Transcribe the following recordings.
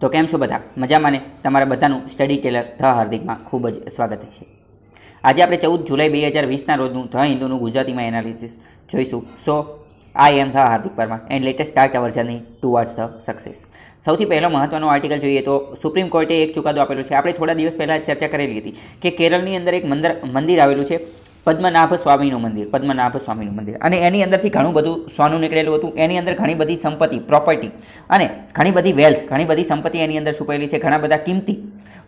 તો કેમ છો બધા મજામાં ને તમારા બધાનું સ્ટડી ટેલર ધ હાર્દિકમાં ખૂબ જ સ્વાગત છે આજે આપણે ચૌદ જુલાઈ બે હજાર વીસના રોજનું ધ હિન્દુનું ગુજરાતીમાં એનાલિસિસ જોઈશું so I am the Hardik Parmar and latest start our journey towards the success સૌથી પહેલો મહત્વનો આર્ટિકલ જોઈએ તો સુપ્રીમ કોર્ટે એક ચુકાદો આપેલો છે આપણે થોડા દિવસ પહેલાં ચર્ચા કરેલી હતી કે કેરળની અંદર એક મંદિર મંદિર આવેલું છે પદ્મનાભ સ્વામીનું મંદિર પદ્મનાભ સ્વામીનું મંદિર અને એની અંદરથી ઘણું બધું સોનું નીકળેલું હતું એની અંદર ઘણી બધી સંપત્તિ પ્રોપર્ટી અને ઘણી બધી વેલ્થ ઘણી બધી સંપત્તિ એની અંદર છુપાયેલી છે ઘણા બધા કિંમતી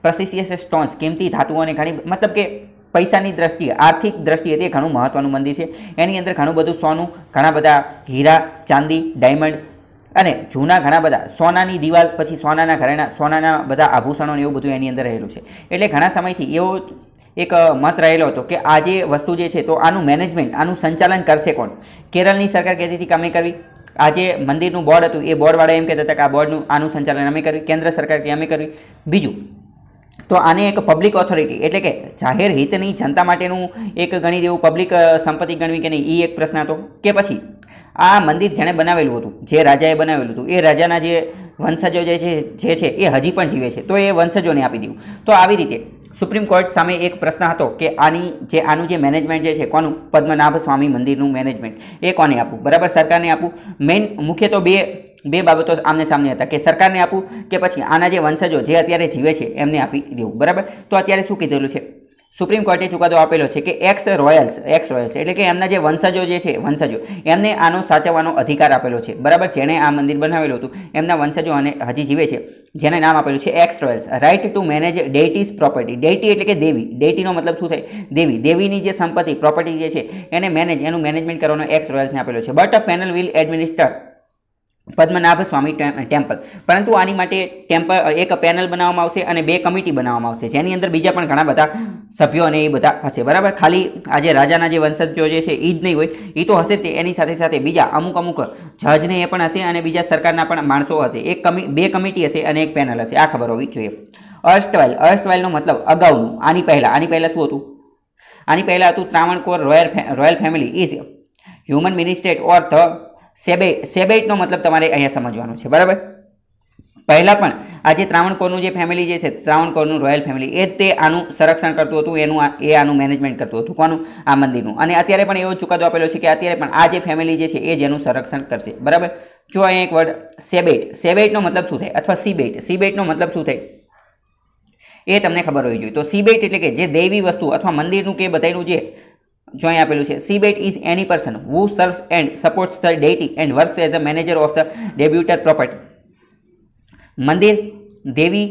પ્રસિસિયસ સ્ટોન્સ કિંમતી ધાતુઓ અને ઘણી મતલબ કે પૈસાની દ્રષ્ટિએ આર્થિક દ્રષ્ટિએ તે ઘણું મહત્ત્વનું મંદિર છે એની અંદર ઘણું બધું સોનું ઘણા બધા હીરા ચાંદી ડાયમંડ અને જૂના ઘણા બધા સોનાની દિવાલ પછી સોનાના ઘરેણા સોનાના બધા આભૂષણો એવું બધું એની અંદર રહેલું છે એટલે ઘણા સમયથી એવો એક મત રહેલો હતો કે આ જે વસ્તુ જે છે તો આનું મેનેજમેન્ટ આનું સંચાલન કરશે કોણ કેરળની સરકાર કહેતી હતી કે અમે કરવી આ જે મંદિરનું બોર્ડ હતું એ બોર્ડવાળા એમ કહેતા હતા કે આ બોર્ડનું આનું સંચાલન અમે કર્યું કેન્દ્ર સરકાર કે અમે કર્યું બીજું તો આને એક પબ્લિક ઓથોરિટી એટલે કે જાહેર હિતની જનતા માટેનું એક ગણી દેવું પબ્લિક સંપત્તિ ગણવી કે નહીં એ એક પ્રશ્ન હતો કે પછી આ મંદિર જેણે બનાવેલું હતું જે રાજાએ બનાવેલું હતું એ રાજાના જે વંશજો જે છે જે છે એ હજી પણ જીવે છે તો એ વંશજોને આપી દીધું તો આવી રીતે સુપ્રીમ કોર્ટ સામે એક પ્રશ્ન હતો કે આની જે આનું જે મેનેજમેન્ટ જે છે કોનું પદ્મનાભ સ્વામી મંદિરનું મેનેજમેન્ટ એ કોને આપવું બરાબર સરકારને આપવું મેઇન મુખ્ય તો બે બે બાબતો આમને સામને હતા કે સરકારને આપવું કે પછી આના જે વંશજો જે અત્યારે જીવે છે એમને આપી દેવું બરાબર તો અત્યારે શું કીધેલું છે સુપ્રીમ કોર્ટે ચુકાદો આપેલો છે કે એક્સ રોયલ્સ એક્સ રોયલ્સ એટલે કે એમના જે વંશજો જે છે વંશજો એમને આનો સાચવવાનો અધિકાર આપેલો છે બરાબર જેણે આ મંદિર બનાવેલું હતું એમના વંશજો અને હજી જીવે છે જેને નામ આપેલું છે ex royals right to manage deity's property deity એટલે કે દેવી ડેટીનો મતલબ શું થાય દેવી દેવીની જે સંપત્તિ પ્રોપર્ટી જે છે એને મેનેજ એનું મેનેજમેન્ટ કરવાનો એક્સ રોયલ્સને આપેલો છે but a panel will administer Padmanabha Swami temple પરંતુ આની માટે ટેમ્પલ એક પેનલ બનાવવામાં આવશે અને બે કમિટી બનાવવામાં આવશે જેની અંદર બીજા પણ ઘણા બધા સભ્યો અને એ બધા હશે બરાબર ખાલી આજે રાજાના જે વંશજો જે છે એ જ નહીં હોય એ તો હશે તે એની સાથે સાથે બીજા અમુક અમુક જજને એ પણ હશે અને બીજા સરકારના પણ માણસો હશે એક કમિ બે કમિટી હશે અને એક પેનલ હશે આ ખબર હોવી જોઈએ અર્સ્ટવાઇલ અર્સ્ટવાઇલનો મતલબ અગાઉનું આની પહેલાં આની પહેલાં શું હતું આની પહેલાં હતું Travancore royal royal family is human ministrate or the shebait સેબેટનો મતલબ તમારે અહીંયા સમજવાનો છે બરાબર પહેલાં પણ આ જે ત્રાવણકોરનું જે ફેમિલી જે છે ત્રાવણકોરનું રોયલ ફેમિલી એ તે આનું સંરક્ષણ કરતું હતું એનું એ આનું મેનેજમેન્ટ કરતું હતું કોનું આ મંદિરનું અને અત્યારે પણ એવો ચુકાદો આપેલો છે કે અત્યારે પણ આ જે ફેમિલી જે છે એ જેનું સંરક્ષણ કરશે બરાબર જો અહીંયા એક વર્ડ સેબેટ સેબેટનો મતલબ શું થાય અથવા સીબેટ સીબેટનો મતલબ શું થાય એ તમને ખબર હોવી જોઈએ તો સીબેટ એટલે કે જે દૈવી વસ્તુ અથવા મંદિરનું કે બધાનું જે જોઈ આપેલું છે shebait is any person who serves and supports the deity and works as a manager of the debutter property મંદિર દેવી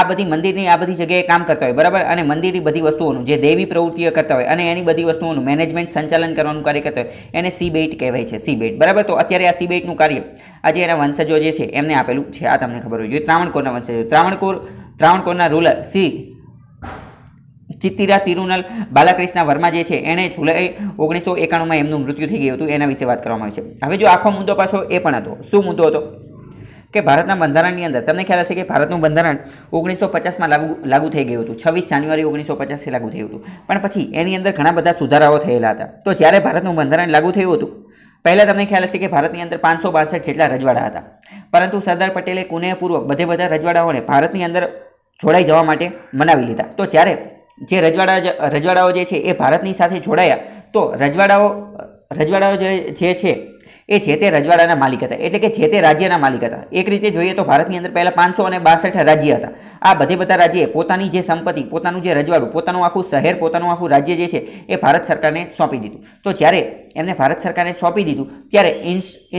આ બધી મંદિરની આ બધી જગ્યાએ કામ કરતા હોય બરાબર અને મંદિરની બધી વસ્તુઓનું જે દેવી પ્રવૃત્તિઓ કરતા હોય અને એની બધી વસ્તુઓનું મેનેજમેન્ટ સંચાલન કરવાનું કાર્ય કરતા હોય એને સીબેટ કહેવાય છે સીબેટ બરાબર તો અત્યારે આ સીબેટનું કાર્ય આજે એના વંશજો જે છે એમને આપેલું છે આ તમને ખબર હોય જોઈએ ત્રાવણકોરના વંશજો ત્રાવણકોર ત્રાવણકોરના રૂલર શ્રી ચિત્તિરા તિરુનલ બાલાકૃષ્ણ વર્મા જે છે એણે જુલાઈ ઓગણીસો એકાણુંમાં એમનું મૃત્યુ થઈ ગયું હતું એના વિશે વાત કરવામાં આવી છે હવે જો આખો મુદ્દો પાછો એ પણ હતો શું મુદ્દો હતો કે ભારતના બંધારણની અંદર તમને ખ્યાલ હશે કે ભારતનું બંધારણ ઓગણીસો પચાસમાં લાગુ લાગુ થઈ ગયું હતું છવ્વીસ જાન્યુઆરી ઓગણીસો પચાસે લાગુ થયું હતું પણ પછી એની અંદર ઘણા બધા સુધારાઓ થયેલા હતા તો જ્યારે ભારતનું બંધારણ લાગુ થયું હતું પહેલાં તમને ખ્યાલ હશે કે ભારતની અંદર પાંચસો બાસઠ જેટલા રજવાડા હતા પરંતુ સરદાર પટેલે કુનેહપૂર્વક બધે બધા રજવાડાઓને ભારતની અંદર જોડાઈ જવા માટે મનાવી લીધા તો જ્યારે જે રજવાડા રજવાડાઓ જે છે એ ભારતની સાથે જોડાયા તો રજવાડાઓ રજવાડાઓ જે છે એ જે તે રજવાડાના માલિક હતા એટલે કે જે તે રાજ્યના માલિક હતા એક રીતે જોઈએ તો ભારતની અંદર પહેલાં પાંચસો અને બાસઠ રાજ્ય હતા આ બધે બધા રાજ્યએ પોતાની જે સંપત્તિ પોતાનું જે રજવાડું પોતાનું આખું શહેર પોતાનું આખું રાજ્ય જે છે એ ભારત સરકારને સોંપી દીધું તો જ્યારે એમને ભારત સરકારને સોંપી દીધું ત્યારે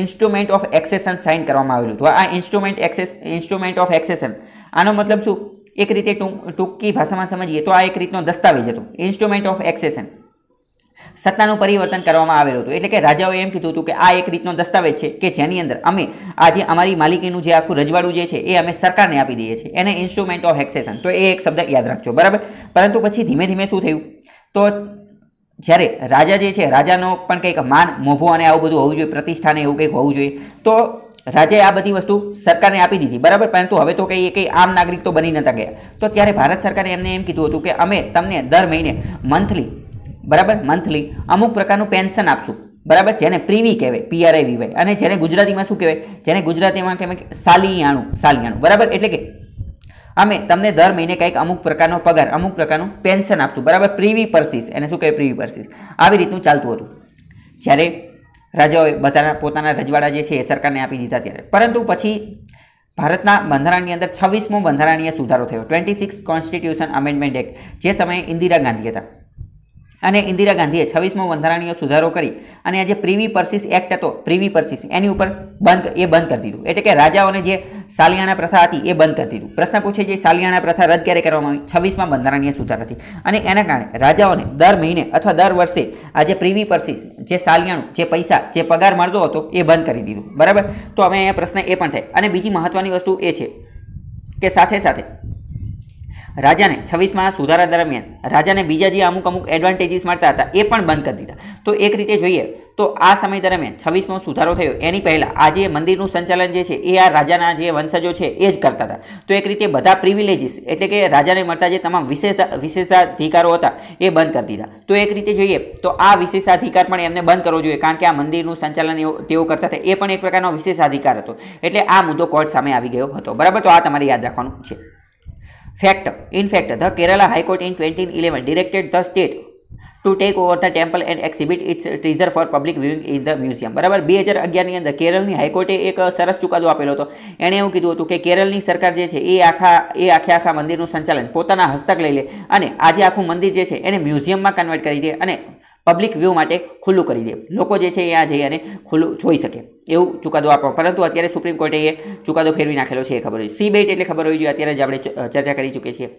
ઇન્સ્ટ્રુમેન્ટ ઓફ એક્સેસન સાઇન કરવામાં આવેલું હતું આ instrument access instrument of accession આનો મતલબ શું એક રીતે ટૂંકી ભાષામાં સમજીએ તો આ એક રીતનો દસ્તાવેજ હતો ઇન્સ્ટ્રુમેન્ટ ઓફ એક્સેશન સત્તાનું પરિવર્તન કરવામાં આવેલું હતું એટલે કે રાજાઓએ એમ કીધું હતું કે આ એક રીતનો દસ્તાવેજ છે કે જેની અંદર અમે આ જે અમારી માલિકીનું જે આખું રજવાડું જે છે એ અમે સરકારને આપી દઈએ છીએ એને ઇન્સ્ટ્રુમેન્ટ ઓફ એક્સેશન તો એ એક શબ્દ યાદ રાખજો બરાબર પરંતુ પછી ધીમે ધીમે શું થયું તો જ્યારે રાજા જે છે રાજાનો પણ કંઈક માન મોભો અને આવું બધું હોવું જોઈએ પ્રતિષ્ઠાને એવું કંઈક હોવું જોઈએ તો રાજ્યએ આ બધી વસ્તુ સરકારને આપી દીધી બરાબર પરંતુ હવે તો કંઈ કંઈ આમ નાગરિક તો બની નતા ગયા તો ત્યારે ભારત સરકારે એમને એમ કીધું હતું કે અમે તમને દર મહિને મંથલી બરાબર મંથલી અમુક પ્રકારનું પેન્શન આપશું બરાબર જેને પ્રીવી કહેવાય પીઆરઆઈ વીવાય અને જેને ગુજરાતીમાં શું કહેવાય જેને ગુજરાતીમાં કહેવાય સાલિયાણું સાલિયાણું બરાબર એટલે કે અમે તમને દર મહિને કંઈક અમુક પ્રકારનો પગાર અમુક પ્રકારનું પેન્શન આપશું બરાબર પ્રીવી પરસીસ એને શું કહેવાય પ્રીવી પરસીસ આવી રીતનું ચાલતું હતું જ્યારે રાજાઓએ બધાના પોતાના રજવાડા જે છે એ સરકારને આપી દીધા ત્યારે પરંતુ પછી ભારતના બંધારણની અંદર છવ્વીસમો બંધારણીય સુધારો થયો twenty six constitution amendment act જે સમયે ઇન્દિરા ગાંધી હતા અને ઇન્દિરા ગાંધીએ છવ્વીસમો બંધારણીય સુધારો કરી અને આ જે પ્રીવી પર્સિસ એક્ટ હતો પ્રીવી પર્સિસ એની ઉપર બંધ એ બંધ કરી દીધું એટલે કે રાજાઓને જે સાલિયાણા પ્રથા હતી એ બંધ કરી દીધું પ્રશ્ન પૂછે છે સાલિયાણા પ્રથા રદ ક્યારે કરવામાં આવી છવ્વીસમાં બંધારણીય સુધારાથી અને એના કારણે રાજાઓને દર મહિને અથવા દર વર્ષે આ જે પ્રીવી પર્સિસ જે સાલિયાણું જે પૈસા જે પગાર મળતો હતો એ બંધ કરી દીધું બરાબર તો હવે અહીંયા પ્રશ્ન એ પણ થાય અને બીજી મહત્ત્વની વસ્તુ એ છે કે સાથે સાથે રાજાને છવ્વીસમાં સુધારા દરમિયાન રાજાને બીજા જે અમુક અમુક એડવાન્ટેજીસ મળતા હતા એ પણ બંધ કરી દીધા તો એક રીતે જોઈએ તો આ સમય દરમિયાન છવ્વીસમાં સુધારો થયો એની પહેલાં આ જે મંદિરનું સંચાલન જે છે એ આ રાજાના જે વંશજો છે એ જ કરતા હતા તો એક રીતે બધા પ્રિવિલેજીસ એટલે કે રાજાને મળતા જે તમામ વિશેષતા વિશેષાધિકારો હતા એ બંધ કરી દીધા તો એક રીતે જોઈએ તો આ વિશેષાધિકાર પણ એમને બંધ કરવો જોઈએ કારણ કે આ મંદિરનું સંચાલન તેઓ કરતા હતા એ પણ એક પ્રકારનો વિશેષાધિકાર હતો એટલે આ મુદ્દો કોર્ટ સામે આવી ગયો હતો બરાબર તો આ તમારે યાદ રાખવાનું છે fact in fact the the Kerala in Court eleven directed the state to take take the temple and and its treasure treasure public public viewing the museum બરાબર બે હજાર અગિયારની અંદર કેરળની હાઈકોર્ટે એક સરસ ચુકાદો આપેલો હતો એણે એવું કીધું હતું કે કેરળની સરકાર જે છે એ આખા એ આખે આખા મંદિરનું સંચાલન પોતાના હસ્તક લઈ લે અને આજે આખું મંદિર જે છે એને મ્યુઝિયમમાં કન્વર્ટ કરી દે અને પબ્લિક વ્યૂ માટે ખુલ્લું કરી દે લોકો જે છે એ આ જઈ અને ખુલ્લું જોઈ શકે એવું ચુકાદો આપો પરંતુ અત્યારે સુપ્રીમ કોર્ટે એ ચુકાદો ફેરવી નાખેલો છે એ ખબર હોય સી બેટ એટલે ખબર હોવી જોઈએ અત્યારે જ આપણે ચર્ચા કરી ચૂકીએ છીએ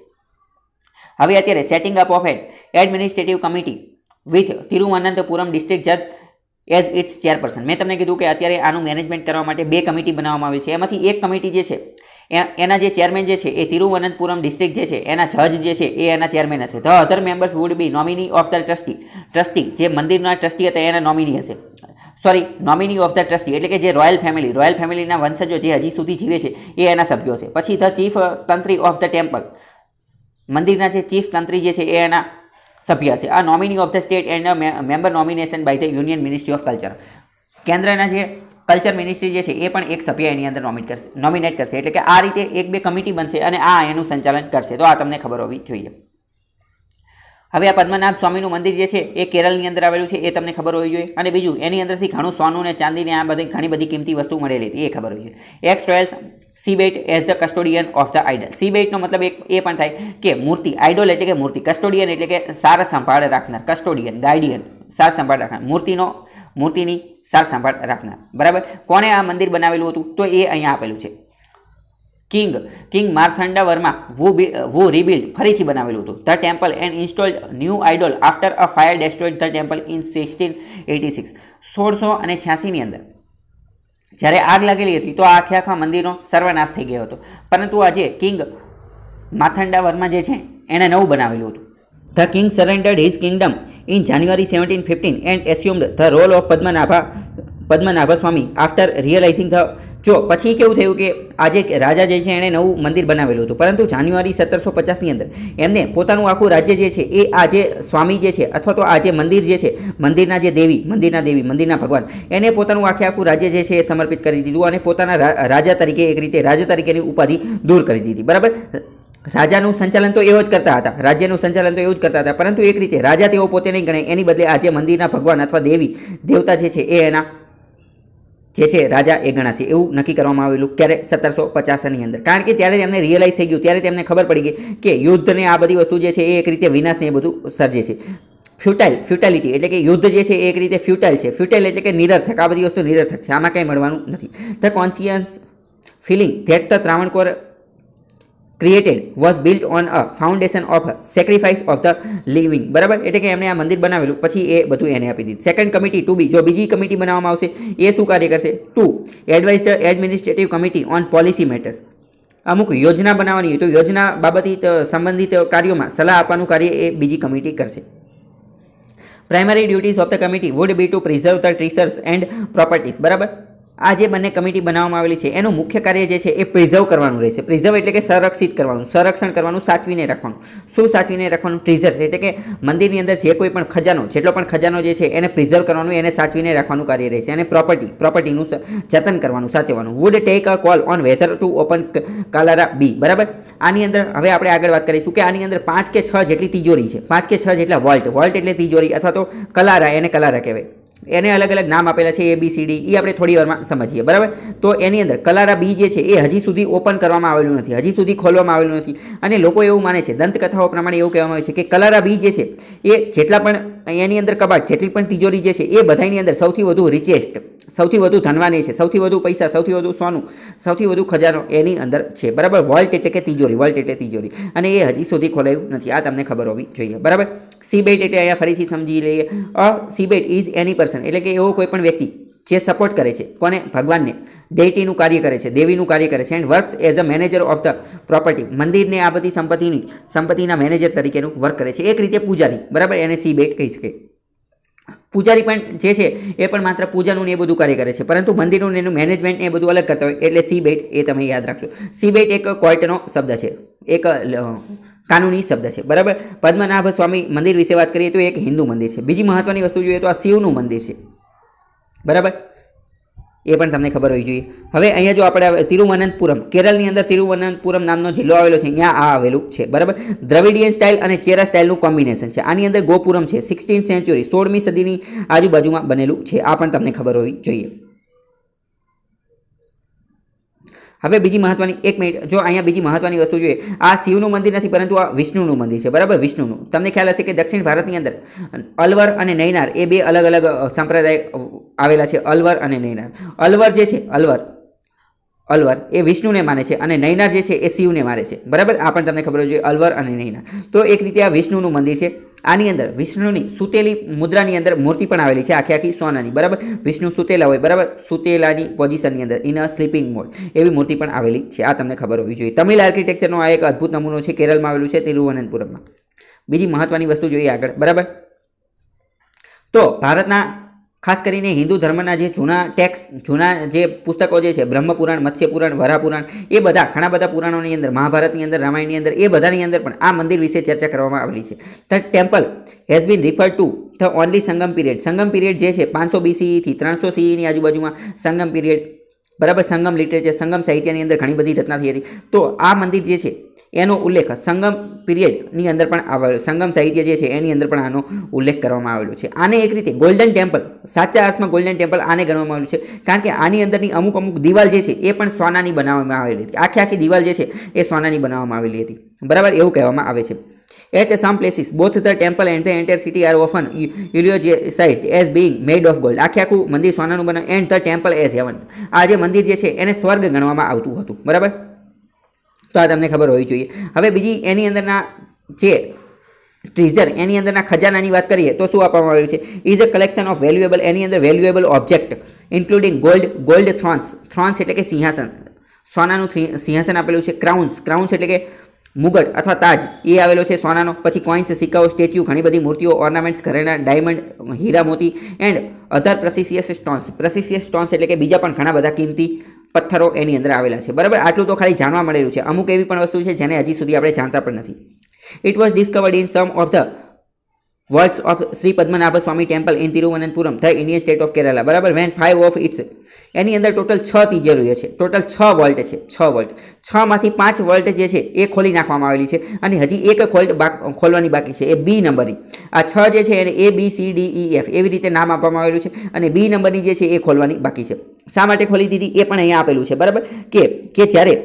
હવે અત્યારે setting up of ad administrative committee with Thiruvananthapuram district જજ એઝ ઇટ્સ ચેરપર્સન મેં તમને કીધું કે અત્યારે આનું મેનેજમેન્ટ કરવા માટે બે કમિટી બનાવવામાં આવી છે એમાંથી એક કમિટી જે છે એના જે ચેરમેન જે છે એ તિરુવનંતપુરમ ડિસ્ટ્રિક્ટ જે છે એના જજ જે છે એ એના ચેરમેન હશે the other members would be nominee of the trustee trustee જે મંદિરના ટ્રસ્ટી હતા એના નોમિની હશે sorry nominee of the trustee એટલે કે જે રોયલ ફેમિલી રોયલ ફેમિલીના વંશજો જે હજી સુધી જીવે છે એ એના સભ્યો છે પછી the chief tantri of the temple મંદિરના જે ચીફ તંત્રી જે છે એ એના સભ્ય છે આ nominee of the state and member nomination by the union ministry of culture કેન્દ્રના જે કલ્ચર મિનિસ્ટ્રી જે છે એ પણ એક સભ્ય એની અંદર નોમિનેટ કરશે નોમિનેટ કરશે એટલે કે આ રીતે એક બે કમિટી બનશે અને આ એનું સંચાલન કરશે તો આ તમને ખબર હોવી જોઈએ હવે આ પદ્મનાભ સ્વામીનું મંદિર જે છે એ કેરળની અંદર આવેલું છે એ તમને ખબર હોવી જોઈએ અને બીજું એની અંદરથી ઘણું સોનું ને ચાંદીને આ બધી ઘણી બધી કિંમતી વસ્તુ મળેલી હતી એ ખબર હોય જોઈએ એક્સ ટ્વેલ્સ shebait as the custodian of the idol સીબેટનો મતલબ એક એ પણ થાય કે મૂર્તિ આઇડોલ એટલે કે મૂર્તિ કસ્ટોડિયન એટલે કે સાર સંભાળ રાખનાર કસ્ટોડિયન ગાર્ડિયન સાર સંભાળ રાખનાર મૂર્તિનો મૂર્તિની સાર સંભાળ રાખનાર બરાબર કોણે આ મંદિર બનાવેલું હતું તો એ અહીંયા આપેલું છે king king Marthanda Varma would be would rebuild ફરીથી બનાવેલું હતું the temple and installed new idol after a fire destroyed the temple in sixteen eighty six સોળસો અને છ્યાસીની અંદર જ્યારે આગ લાગેલી હતી તો આખે આખા મંદિરનો સર્વનાશ થઈ ગયો હતો પરંતુ આજે કિંગ માથંડા વર્મા જે છે એણે નવું બનાવેલું હતું The king surrendered his kingdom in January 1715 and assumed the role of Padmanabha Padmanabha Swami after realising the જો પછી કેવું થયું કે આજે રાજા જે છે એણે નવું મંદિર બનાવેલું હતું પરંતુ જાન્યુઆરી સત્તરસો પચાસની અંદર એમને પોતાનું આખું રાજ્ય જે છે એ આ જે સ્વામી જે છે અથવા તો આ જે મંદિર જે છે મંદિરના જે દેવી મંદિરના દેવી મંદિરના ભગવાન એને પોતાનું આખે આખું રાજ્ય જે છે એ સમર્પિત કરી દીધું અને પોતાના રાજા તરીકે એક રીતે રાજા તરીકેની ઉપાધિ દૂર કરી દીધી બરાબર રાજાનું સંચાલન તો એવો જ કરતા હતા રાજ્યનું સંચાલન તો એવું જ કરતા હતા પરંતુ એક રીતે રાજા તેઓ પોતે નહીં ગણે એની બદલે આજે મંદિરના ભગવાન અથવા દેવી દેવતા જે છે એ એના જે છે રાજા એ ગણા છે એવું નક્કી કરવામાં આવેલું ક્યારે સત્તરસો પચાસની અંદર કારણ કે ત્યારે તેમને રિયલાઇઝ થઈ ગયું ત્યારે તેમને ખબર પડી ગઈ કે યુદ્ધને આ બધી વસ્તુ જે છે એ એક રીતે વિનાશને એ બધું સર્જે છે ફ્યુટાઇલ ફ્યુટાલિટી એટલે કે યુદ્ધ જે છે એ એક રીતે ફ્યુટાઇલ છે ફ્યુટાઇલ એટલે કે નિરર્થક આ બધી વસ્તુ નિરર્થક છે આમાં કંઈ મળવાનું નથી the conscience feeling that the Travancore created was built on a foundation of sacrifice of the living બરાબર એટલે કે એમણે આ મંદિર બનાવેલું પછી એ બધું એને આપી દીધું સેકન્ડ કમિટી ટુ બી જો બીજી કમિટી બનાવવામાં આવશે એ શું કાર્ય કરશે to advise the administrative committee on policy matters અમુક યોજના બનાવવાની હોય તો યોજના બાબતે સંબંધિત કાર્યોમાં સલાહ આપવાનું કાર્ય એ બીજી કમિટી કરશે primary duties of the committee would be to preserve the treasures and properties બરાબર આ જે બંને કમિટી બનાવવામાં આવેલી છે એનું મુખ્ય કાર્ય જે છે એ પ્રિઝર્વ કરવાનું રહેશે પ્રિઝર્વ એટલે કે સંરક્ષિત કરવાનું સંરક્ષણ કરવાનું સાચવીને રાખવાનું શું સાચવીને રાખવાનું પ્રિઝર્વ એટલે કે મંદિરની અંદર જે કોઈ પણ ખજાનો જેટલો પણ ખજાનો જે છે એને પ્રિઝર્વ કરવાનું એને સાચવીને રાખવાનું કાર્ય રહેશે અને પ્રોપર્ટી પ્રોપર્ટીનું જતન કરવાનું સાચવવાનું would take a call on whether to open Kallara B બરાબર આની અંદર હવે આપણે આગળ વાત કરીશું કે આની અંદર પાંચ કે છ જેટલી તિજોરી છે પાંચ કે છ જેટલા વોલ્ટ વોલ્ટ એટલે તિજોરી અથવા તો કલારા એને કલારા કહેવાય એને અલગ અલગ નામ આપેલા છે એ બી સી ડી એ આપણે થોડી વારમાં સમજીએ બરાબર તો એની અંદર કલારા બી જે છે એ હજી સુધી ઓપન કરવામાં આવેલું નથી હજી સુધી ખોલવામાં આવેલું નથી અને લોકો એવું માને છે દંતકથાઓ પ્રમાણે એવું કહેવામાં આવે છે કે કલારા બી જે છે એ જેટલા પણ એની અંદર કબાટ જેટલી પણ તિજોરી જે છે એ બધાની અંદર સૌથી વધુ રિચેસ્ટ સૌથી વધુ ધનવાની છે સૌથી વધુ પૈસા સૌથી વધુ સોનું સૌથી વધુ ખજાનો એની અંદર છે બરાબર વોલ્ટ એટલે કે તિજોરી વોલ્ટ એટલે તિજોરી અને એ હજી સુધી ખોલાયું નથી આ તમને ખબર હોવી જોઈએ બરાબર સીબેટ એટલે અહીંયા ફરીથી સમજી લઈએ a shebait is any person person એટલે કે એવો કોઈ પણ વ્યક્તિ જે સપોર્ટ કરે છે કોને ભગવાનને ડેટીનું કાર્ય કરે છે દેવીનું કાર્ય કરે છે and works as a manager of the property મંદિરને આ બધી સંપત્તિની સંપત્તિના મેનેજર તરીકેનું વર્ક કરે છે એક રીતે પૂજારી બરાબર એને સી બેટ કહી શકે પૂજારી પણ જે છે એ પણ માત્ર પૂજાનું ને એ બધું કાર્ય કરે છે પરંતુ મંદિરનું એનું મેનેજમેન્ટ એ બધું અલગ કરતા હોય એટલે સી બેટ એ તમે યાદ રાખશો સી બેટ એક કોર્ટનો શબ્દ છે એક કાનૂની શબ્દ છે બરાબર પદ્મનાભ સ્વામી મંદિર વિશે વાત કરીએ તો એક હિન્દુ મંદિર છે બીજી મહત્વની વસ્તુ જોઈએ તો આ શિવનું મંદિર છે બરાબર એ પણ તમને ખબર હોવી જોઈએ હવે અહીંયા જો આપણે તિરુવનંતપુરમ કેરળની અંદર તિરુવનંતપુરમ નામનો જિલ્લો આવેલો છે ત્યાં આ આવેલું છે બરાબર દ્રવિડિયન સ્ટાઇલ અને ચેરા સ્ટાઇલનું કોમ્બિનેશન છે આની અંદર ગોપુરમ છે સિક્સટીન સેન્ચુરી સોળમી સદીની આજુબાજુમાં બનેલું છે આ પણ તમને ખબર હોવી જોઈએ હવે બીજી મહત્વની એક મિનિટ જો અહીંયા બીજી મહત્વની વસ્તુ જોઈએ આ શિવનું મંદિર નથી પરંતુ આ વિષ્ણુનું મંદિર છે બરાબર વિષ્ણુનું તમને ખ્યાલ હશે કે દક્ષિણ ભારતની અંદર અલવર અને નૈનાર એ બે અલગ અલગ સંપ્રદાય આવેલા છે અલવર અને નૈનાર અલવર જે છે અલવર અલવર એ વિષ્ણુને માને છે અને નૈનાર જે છે એ શિવને મારે છે બરાબર આ પણ તમને ખબર હોવી જોઈએ અલવર અને નૈનાર તો એક રીતે આ વિષ્ણુનું મંદિર છે આની અંદર વિષ્ણુની સુતેલી મુદ્રાની અંદર મૂર્તિ પણ આવેલી છે આખી આખી સોનાની બરાબર વિષ્ણુ સુતેલા હોય બરાબર સુતેલાની પોઝિશનની અંદર ઇન અ સ્લીપિંગ મોડ એવી મૂર્તિ પણ આવેલી છે આ તમને ખબર હોવી જોઈએ તમિલ આર્કિટેક્ચરનો આ એક અદભુત નમૂનો છે કેરળમાં આવેલું છે તિરુવનંતપુરમમાં બીજી મહત્ત્વની વસ્તુ જોઈએ આગળ બરાબર તો ભારતના ખાસ કરીને હિન્દુ ધર્મના જે જૂના ટેક્સ જૂના જે પુસ્તકો જે છે બ્રહ્મપુરાણ મત્સ્યપુરાણ વરાપુરાણ એ બધા ઘણા બધા પુરાણોની અંદર મહાભારતની અંદર રામાયણની અંદર એ બધાની અંદર પણ આ મંદિર વિશે ચર્ચા કરવામાં આવેલી છે the temple has been refer to the only Sangam period Sangam period જે છે પાંચસો બીસીથી ત્રણસો સીની આજુબાજુમાં સંગમ પિરિયડ બરાબર સંગમ લિટરેચર સંગમ સાહિત્યની અંદર ઘણી બધી રચના થઈ હતી તો આ મંદિર જે છે એનો ઉલ્લેખ સંગમ પીરિયડની અંદર પણ આવેલો સંગમ સાહિત્ય જે છે એની અંદર પણ આનો ઉલ્લેખ કરવામાં આવેલો છે આને એક રીતે ગોલ્ડન ટેમ્પલ સાચા અર્થમાં ગોલ્ડન ટેમ્પલ આને ગણવામાં આવેલું છે કારણ કે આની અંદરની અમુક અમુક દિવાલ જે છે એ પણ સોનાની બનાવવામાં આવેલી હતી આખી આખી દિવાલ જે છે એ સોનાની બનાવવામાં આવેલી હતી બરાબર એવું કહેવામાં આવે છે At some places, both the temple and the entire city are often eulogized as being made of gold. આખે આખું મંદિર સોનાનું બને and the temple as heaven આ જે મંદિર જે છે એને સ્વર્ગ ગણવામાં આવતું હતું બરાબર તો આ તમને ખબર હોવી જોઈએ હવે બીજી એની અંદરના જે ટ્રીઝર એની અંદરના ખજાનાની વાત કરીએ તો શું આપવામાં આવ્યું છે is a collection of valuable એની અંદર valuable object including gold gold thrones thrones એટલે કે સિંહાસન સોનાનું સિંહાસન આપેલું છે ક્રાઉન્સ ક્રાઉન્સ એટલે કે મુગટ અથવા તાજ એ આવેલો છે સોનાનો પછી કોઇન્સ સિક્કાઓ સ્ટેચ્યુ ઘણી બધી મૂર્તિઓ ઓર્નામેન્ટ્સ ઘરેણા ડાયમંડ હીરા મોતી and other precious stones precious stones એટલે કે બીજા પણ ઘણા બધા કિંમતી પથ્થરો એની અંદર આવેલા છે બરાબર આટલું તો ખાલી જાણવા મળેલું છે અમુક એવી પણ વસ્તુ છે જેને હજી સુધી આપણે જાણતા પણ નથી it was discovered in some of the vaults of Shri Padmanabha Swami Temple in Thiruvananthapuram, the Indian state of Kerala. બરાબર વેન ફાઇવ ઓફ ઇટ્સ એની અંદર ટોટલ છ તિજોરીઓ છે ટોટલ છ વોલ્ટ છે છ વોલ્ટ છમાંથી પાંચ વોલ્ટ જે છે એ ખોલી નાખવામાં આવેલી છે અને હજી એક ખોલ્ટ ખોલવાની બાકી છે એ બી નંબરની આ છ જે છે એને A B C D E F એવી રીતે નામ આપવામાં આવેલું છે અને બી નંબરની જે છે એ ખોલવાની બાકી છે શા માટે ખોલી દીધી એ પણ અહીંયા આપેલું છે બરાબર કે કે જ્યારે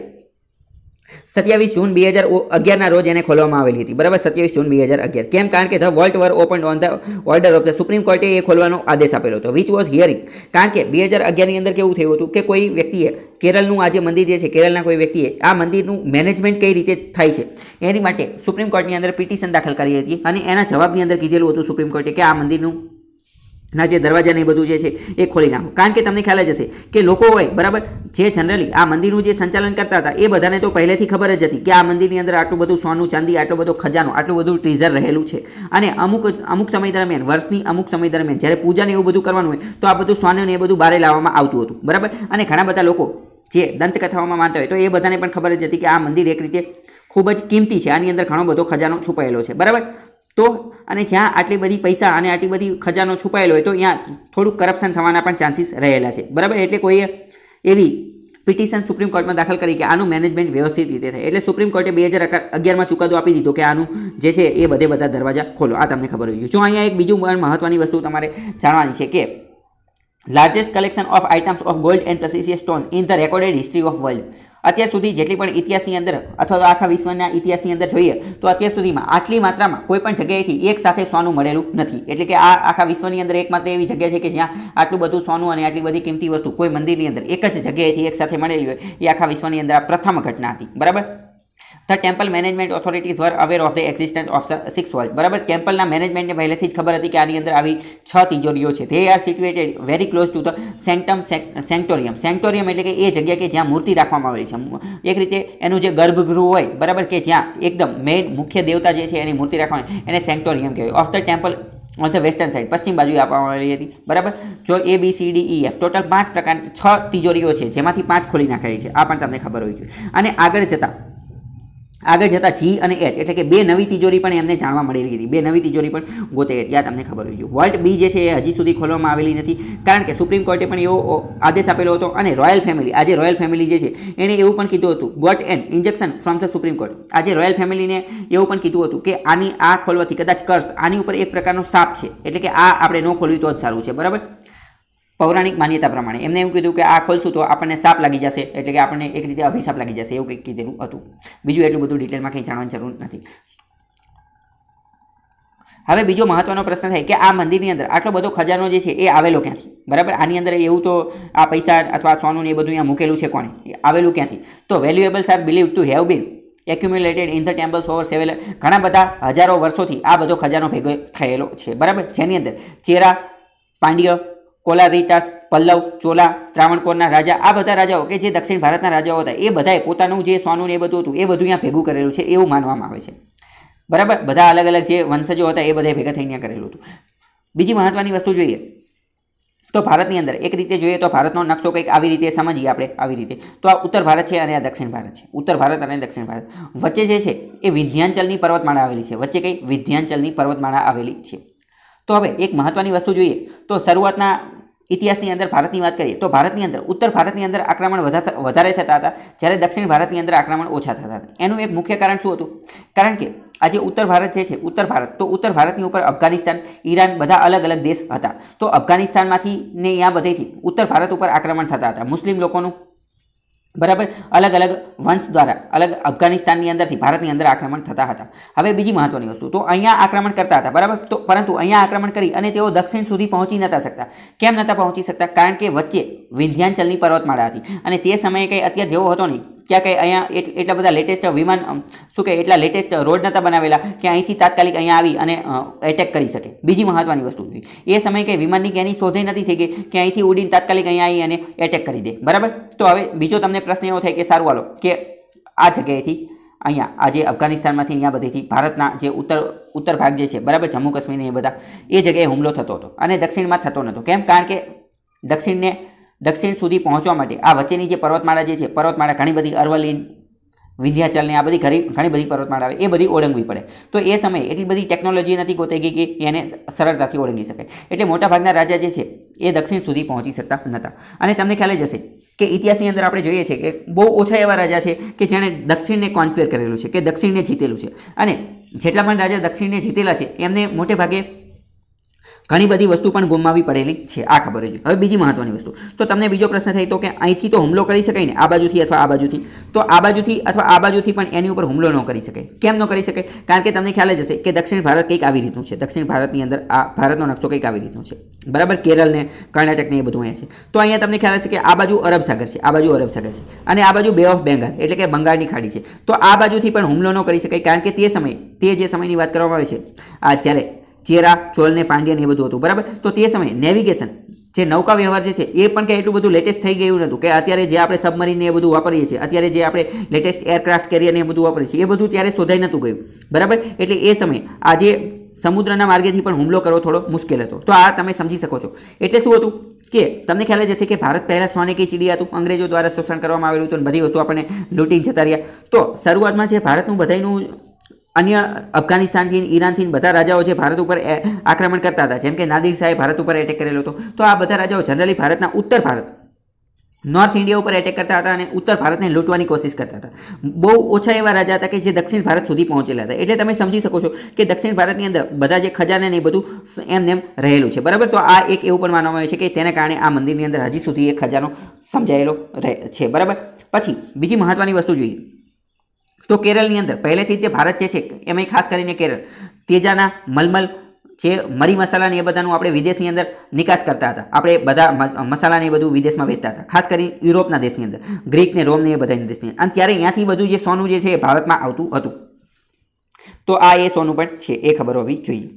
સત્યાવીસ જૂન બે હજાર અગિયારના રોજ એને ખોલવામાં આવેલી હતી બરાબર સત્યાવીસ જૂન બે હજાર અગિયાર કેમ કારણ કે the vault were open on the order of the supreme કોર્ટે એ ખોલવાનો આદેશ આપેલો હતો વિચ વોઝ હિયરિંગ કારણ કે બે હજાર અગિયારની અંદર કેવું થયું હતું કે કોઈ વ્યક્તિએ કેરલનું આ જે મંદિર જે છે કેરળના કોઈ વ્યક્તિએ આ મંદિરનું મેનેજમેન્ટ કઈ રીતે થાય છે એની માટે સુપ્રીમ કોર્ટની અંદર પિટિશન દાખલ કરી હતી અને એના જવાબની અંદર કીધેલું હતું સુપ્રીમ કોર્ટે કે આ મંદિરનું ના જે દરવાજાને એ બધું જે છે એ ખોલી નાખો કારણ કે તમને ખ્યાલ જ હશે કે લોકો હોય બરાબર જે જનરલી આ મંદિરનું જે સંચાલન કરતા હતા એ બધાને તો પહેલેથી ખબર જ હતી કે આ મંદિરની અંદર આટલું બધું સોનું ચાંદી આટલો બધો ખજાનો આટલું બધું ટ્રીઝર રહેલું છે અને અમુક અમુક સમય દરમિયાન વર્ષની અમુક સમય દરમિયાન જ્યારે પૂજાને એવું બધું કરવાનું હોય તો આ બધું સોનું એ બધું બહાર લાવવામાં આવતું હતું બરાબર અને ઘણા બધા લોકો જે દંતકથાઓમાં માનતા હોય તો એ બધાને પણ ખબર જ હતી કે આ મંદિર એક રીતે ખૂબ જ કિંમતી છે આની અંદર ઘણો બધો ખજાનો છુપાયેલો છે બરાબર તો અને જ્યાં આટલી બધી પૈસા અને આટલી બધી ખજાનો છુપાયેલો હોય તો ત્યાં થોડુંક કરપ્શન થવાના પણ ચાન્સીસ રહેલા છે બરાબર એટલે કોઈએ એવી પિટિશન સુપ્રીમ કોર્ટમાં દાખલ કરી કે આનું મેનેજમેન્ટ વ્યવસ્થિત રીતે થાય એટલે સુપ્રીમ કોર્ટે બે હજાર અગિયારમાં ચુકાદો આપી દીધો કે આનું જે છે એ બધે બધા દરવાજા ખોલો આ તમને ખબર હોય જો અહીંયા એક બીજું મહત્ત્વની વસ્તુ તમારે જાણવાની છે કે largest collection of items of gold and precious stone in the recorded history of world અત્યાર સુધી જેટલી પણ ઇતિહાસની અંદર અથવા તો આખા વિશ્વના ઇતિહાસની અંદર જોઈએ તો અત્યાર સુધીમાં આટલી માત્રામાં કોઈ પણ જગ્યાએથી એક સાથે સોનું મળેલું નથી એટલે કે આ આખા વિશ્વની અંદર એકમાત્ર એવી જગ્યા છે કે જ્યાં આટલું બધું સોનું અને આટલી બધી કિંમતી વસ્તુ કોઈ મંદિરની અંદર એક જ જગ્યાએથી એક સાથે મળેલી હોય એ આખા વિશ્વની અંદર આ પ્રથમ ઘટના હતી બરાબર the temple management authorities were aware of the existence of six vault બરાબર ટેમ્પલના મેનેજમેન્ટને પહેલેથી જ ખબર હતી કે આની અંદર આવી છ તિજોરીઓ છે તે are situated very close to the sanctum sanctorum sanctorum એટલે કે એ જગ્યા કે જ્યાં મૂર્તિ રાખવામાં આવેલી છે એક રીતે એનું જે ગર્ભગૃહ હોય બરાબર કે જ્યાં એકદમ મેઇન મુખ્ય દેવતા જે છે એની મૂર્તિ રાખવાની એને સેન્ટોરિયમ કહેવાય of the temple on the western side પશ્ચિમ બાજુ આપવામાં આવી હતી બરાબર જો A B C D E F total પાંચ પ્રકાર છ તિજોરીઓ છે જેમાંથી પાંચ ખોલી નાખેલી છે આ પણ તમને ખબર હોવી જોઈએ અને આગળ જતાં આગળ જતાં જી અને એચ એટલે કે બે નવી તિજોરી પણ એમને જાણવા મળેલી હતી બે નવી તિજોરી પણ ગોતે હતી આ તમને ખબર હોય છે વોલ્ટ બી જે છે એ હજી સુધી ખોલવામાં આવેલી નથી કારણ કે સુપ્રીમ કોર્ટે પણ એવો આદેશ આપેલો હતો અને રોયલ ફેમિલી આજે રોયલ ફેમિલી જે છે એણે એવું પણ કીધું હતું got an injection from the supreme court આજે રોયલ ફેમિલીને એવું પણ કીધું હતું કે આની આ ખોલવાથી કદાચ કર્સ આની ઉપર એક પ્રકારનો સાપ છે એટલે કે આ આપણે ન ખોલવી તો જ સારું છે બરાબર પૌરાણિક માન્યતા પ્રમાણે એમને એવું કીધું કે આ ખોલશું તો આપણને સાપ લાગી જશે એટલે કે આપણને એક રીતે અભિશાપ લાગી જશે એવું કંઈક કીધેલું હતું બીજું એટલું બધું ડિટેલમાં કંઈ જાણવાની જરૂર નથી હવે બીજો મહત્વનો પ્રશ્ન થાય કે આ મંદિરની અંદર આટલો બધો ખજાનો જે છે એ આવેલો ક્યાંથી બરાબર આની અંદર એવું તો આ પૈસા અથવા સોનું એ બધું અહીંયા મૂકેલું છે કોણે આવેલું ક્યાંથી તો valuable are believe to have been accumulated in the temples over several ઘણા બધા હજારો વર્ષોથી આ બધો ખજાનો ભેગો થયેલો છે બરાબર જેની અંદર ચેરા પાંડ્ય કોલા રીતાસ પલ્લવ ચોલા ત્રાવણકોરના રાજા આ બધા રાજાઓ કે જે દક્ષિણ ભારતના રાજાઓ હતા એ બધાએ પોતાનું જે સોનું ને એ બધું હતું એ બધું અહીંયા ભેગું કરેલું છે એવું માનવામાં આવે છે બરાબર બધા અલગ અલગ જે વંશજો હતા એ બધાએ ભેગા થઈને કરેલું હતું બીજી મહત્ત્વની વસ્તુ જોઈએ તો ભારતની અંદર એક રીતે જોઈએ તો ભારતનો નકશો કંઈક આવી રીતે સમજીએ આપણે આવી રીતે તો આ ઉત્તર ભારત છે અને આ દક્ષિણ ભારત છે ઉત્તર ભારત અને દક્ષિણ ભારત વચ્ચે જે છે એ વિધ્યાંચલની પર્વતમાળા આવેલી છે વચ્ચે કંઈ વિધ્યાંચલની પર્વતમાળા આવેલી છે તો હવે એક મહત્ત્વની વસ્તુ જોઈએ તો શરૂઆતના ઇતિહાસની અંદર ભારતની વાત કરીએ તો ભારતની અંદર ઉત્તર ભારતની અંદર આક્રમણ વધારે થતા હતા જ્યારે દક્ષિણ ભારતની અંદર આક્રમણ ઓછા થતા હતા એનું એક મુખ્ય કારણ શું હતું કારણ કે આજે ઉત્તર ભારત જે છે ઉત્તર ભારત તો ઉત્તર ભારતની ઉપર અફઘાનિસ્તાન ઈરાન બધા અલગ અલગ દેશ હતા તો અફઘાનિસ્તાનમાંથી ને ત્યાં બધેથી ઉત્તર ભારત ઉપર આક્રમણ થતા હતા મુસ્લિમ લોકોનું બરાબર અલગ અલગ વંશ દ્વારા અલગ અફઘાનિસ્તાનની અંદરથી ભારતની અંદર આક્રમણ થતા હતા હવે બીજી મહત્વની વસ્તુ તો અહીંયા આક્રમણ કરતા હતા બરાબર તો પરંતુ અહીંયા આક્રમણ કરી અને તેઓ દક્ષિણ સુધી પહોંચી નહોતા શકતા કેમ નહોતા પહોંચી શકતા કારણ કે વચ્ચે વિંધ્યાંચલની પર્વતમાળા હતી અને તે સમયે કંઈ અત્યારે જેવો હતો નહીં ક્યાં કે અહીંયા એટલા બધા લેટેસ્ટ વિમાન શું કે એટલા લેટેસ્ટ રોડ નહોતા બનાવેલા કે અહીંથી તાત્કાલિક અહીંયા આવી અને એટેક કરી શકે બીજી મહત્ત્વની વસ્તુ એ સમયે કંઈ વિમાનની ક્યાંની શોધે નથી થઈ ગઈ કે અહીંથી ઉડીને તાત્કાલિક અહીંયા આવી અને એટેક કરી દે બરાબર તો હવે બીજો તમને પ્રશ્ન એવો થાય કે સારું વાલો કે આ જગ્યાએથી અહીંયા આજે અફઘાનિસ્તાનમાંથી અહીંયા બધેથી ભારતના જે ઉત્તર ઉત્તર ભાગ જે છે બરાબર જમ્મુ કાશ્મીર એ બધા એ જગ્યાએ હુમલો થતો હતો અને દક્ષિણમાં થતો નહોતો કેમ કારણ કે દક્ષિણને દક્ષિણ સુધી પહોંચવા માટે આ વચ્ચેની જે પર્વતમાળા જે છે પર્વતમાળા ઘણી બધી અરવલ્લી વિંધ્યાચલની આ બધી ઘણી ઘણી બધી પર્વતમાળા આવે એ બધી ઓળંગવી પડે તો એ સમયે એટલી બધી ટેકનોલોજી નથી ગોતાઈ ગઈ કે એને સરળતાથી ઓળંગી શકે એટલે મોટાભાગના રાજા જે છે એ દક્ષિણ સુધી પહોંચી શકતા નહોતા અને તમને ખ્યાલ જ હશે કે ઇતિહાસની અંદર આપણે જોઈએ છીએ કે બહુ ઓછા એવા રાજા છે કે જેણે દક્ષિણને કોન્ક્વેર કરેલું છે કે દક્ષિણને જીતેલું છે અને જેટલા પણ રાજા દક્ષિણને જીતેલા છે એમને મોટે ભાગે ઘણી બધી વસ્તુ પણ ગુમાવી પડેલી છે આ ખબર છે હવે બીજી મહત્વની વસ્તુ તો તમને બીજો પ્રશ્ન થઈ તો કે અહીંથી તો હુમલો કરી શકાય ને આ બાજુથી અથવા આ બાજુથી તો આ બાજુથી અથવા આ બાજુથી પણ એની ઉપર હુમલો ન કરી શકે કેમ ન કરી શકે કારણ કે તમને ખ્યાલ જ હશે કે દક્ષિણ ભારત કંઈક આવી રીતનું છે દક્ષિણ ભારતની અંદર આ ભારતનો નકશો કંઈક આવી રીતનું છે બરાબર કેરળને કર્ણાટકને એ બધું અહીંયા છે તો અહીંયા તમને ખ્યાલ હશે કે આ બાજુ અરબ સાગર છે આ બાજુ અરબ સાગર છે અને આ બાજુ બે ઓફ બેંગાલ એટલે કે બંગાળની ખાડી છે તો આ બાજુથી પણ હુમલો ન કરી શકાય કારણ કે તે સમય તે જે સમયની વાત કરવામાં આવે છે આ જ્યારે ચેરા ચોલને પાંડિયન એ બધું હતું બરાબર તો તે સમયે નેવિગેશન જે નૌકા વ્યવહાર જે છે એ પણ કે એટલું બધું લેટેસ્ટ થઈ ગયું નહોતું કે અત્યારે જે આપણે સબમરીન એ બધું વાપરીએ છીએ અત્યારે જે આપણે લેટેસ્ટ એરક્રાફ્ટ કેરિયરને એ બધું વાપરીએ છીએ એ બધું ત્યારે શોધાઈ નહોતું ગયું બરાબર એટલે એ સમયે આજે સમુદ્રના માર્ગેથી પણ હુમલો કરવો થોડો મુશ્કેલ હતો તો આ તમે સમજી શકો છો એટલે શું હતું કે તમને ખ્યાલ જ હશે કે ભારત પહેલાં સોને કે ચીડી હતું અંગ્રેજો દ્વારા શોષણ કરવામાં આવેલું હતું અને બધી વસ્તુ આપણને લૂંટી જતા રહ્યા તો શરૂઆતમાં જે ભારતનું બધાનું અન્ય અફઘાનિસ્તાનથી ઈરાનથી બધા રાજાઓ જે ભારત ઉપર આક્રમણ કરતા હતા જેમ કે નાદિર શાહે ભારત ઉપર એટેક કરેલો હતો તો આ બધા રાજાઓ જનરલી ભારતના ઉત્તર ભારત નોર્થ ઇન્ડિયા ઉપર એટેક કરતા હતા અને ઉત્તર ભારતને લૂંટવાની કોશિશ કરતા હતા બહુ ઓછા એવા રાજા હતા કે જે દક્ષિણ ભારત સુધી પહોંચેલા હતા એટલે તમે સમજી શકો છો કે દક્ષિણ ભારતની અંદર બધા જે ખજાને ને એ બધું એમ રહેલું છે બરાબર તો આ એક એવું પણ માનવામાં આવે છે કે તેના કારણે આ મંદિરની અંદર હજી સુધી એ ખજાનો સમજાયેલો રહે છે બરાબર પછી બીજી મહત્ત્વની વસ્તુ જોઈએ તો કેરળની અંદર પહેલેથી જે ભારત જે છે એમાં ખાસ કરીને કેરળ તેજાના મલમલ જે મરી મસાલાને એ બધાનું આપણે વિદેશની અંદર નિકાસ કરતા હતા આપણે બધા મસાલાને એ બધું વિદેશમાં વેચતા હતા ખાસ કરીને યુરોપના દેશની અંદર ગ્રીક ને રોમને એ બધાની દેશની અને ત્યારે અહીંયાથી બધું જે સોનું જે છે એ ભારતમાં આવતું હતું તો આ એ સોનું પણ છે એ ખબર હોવી જોઈએ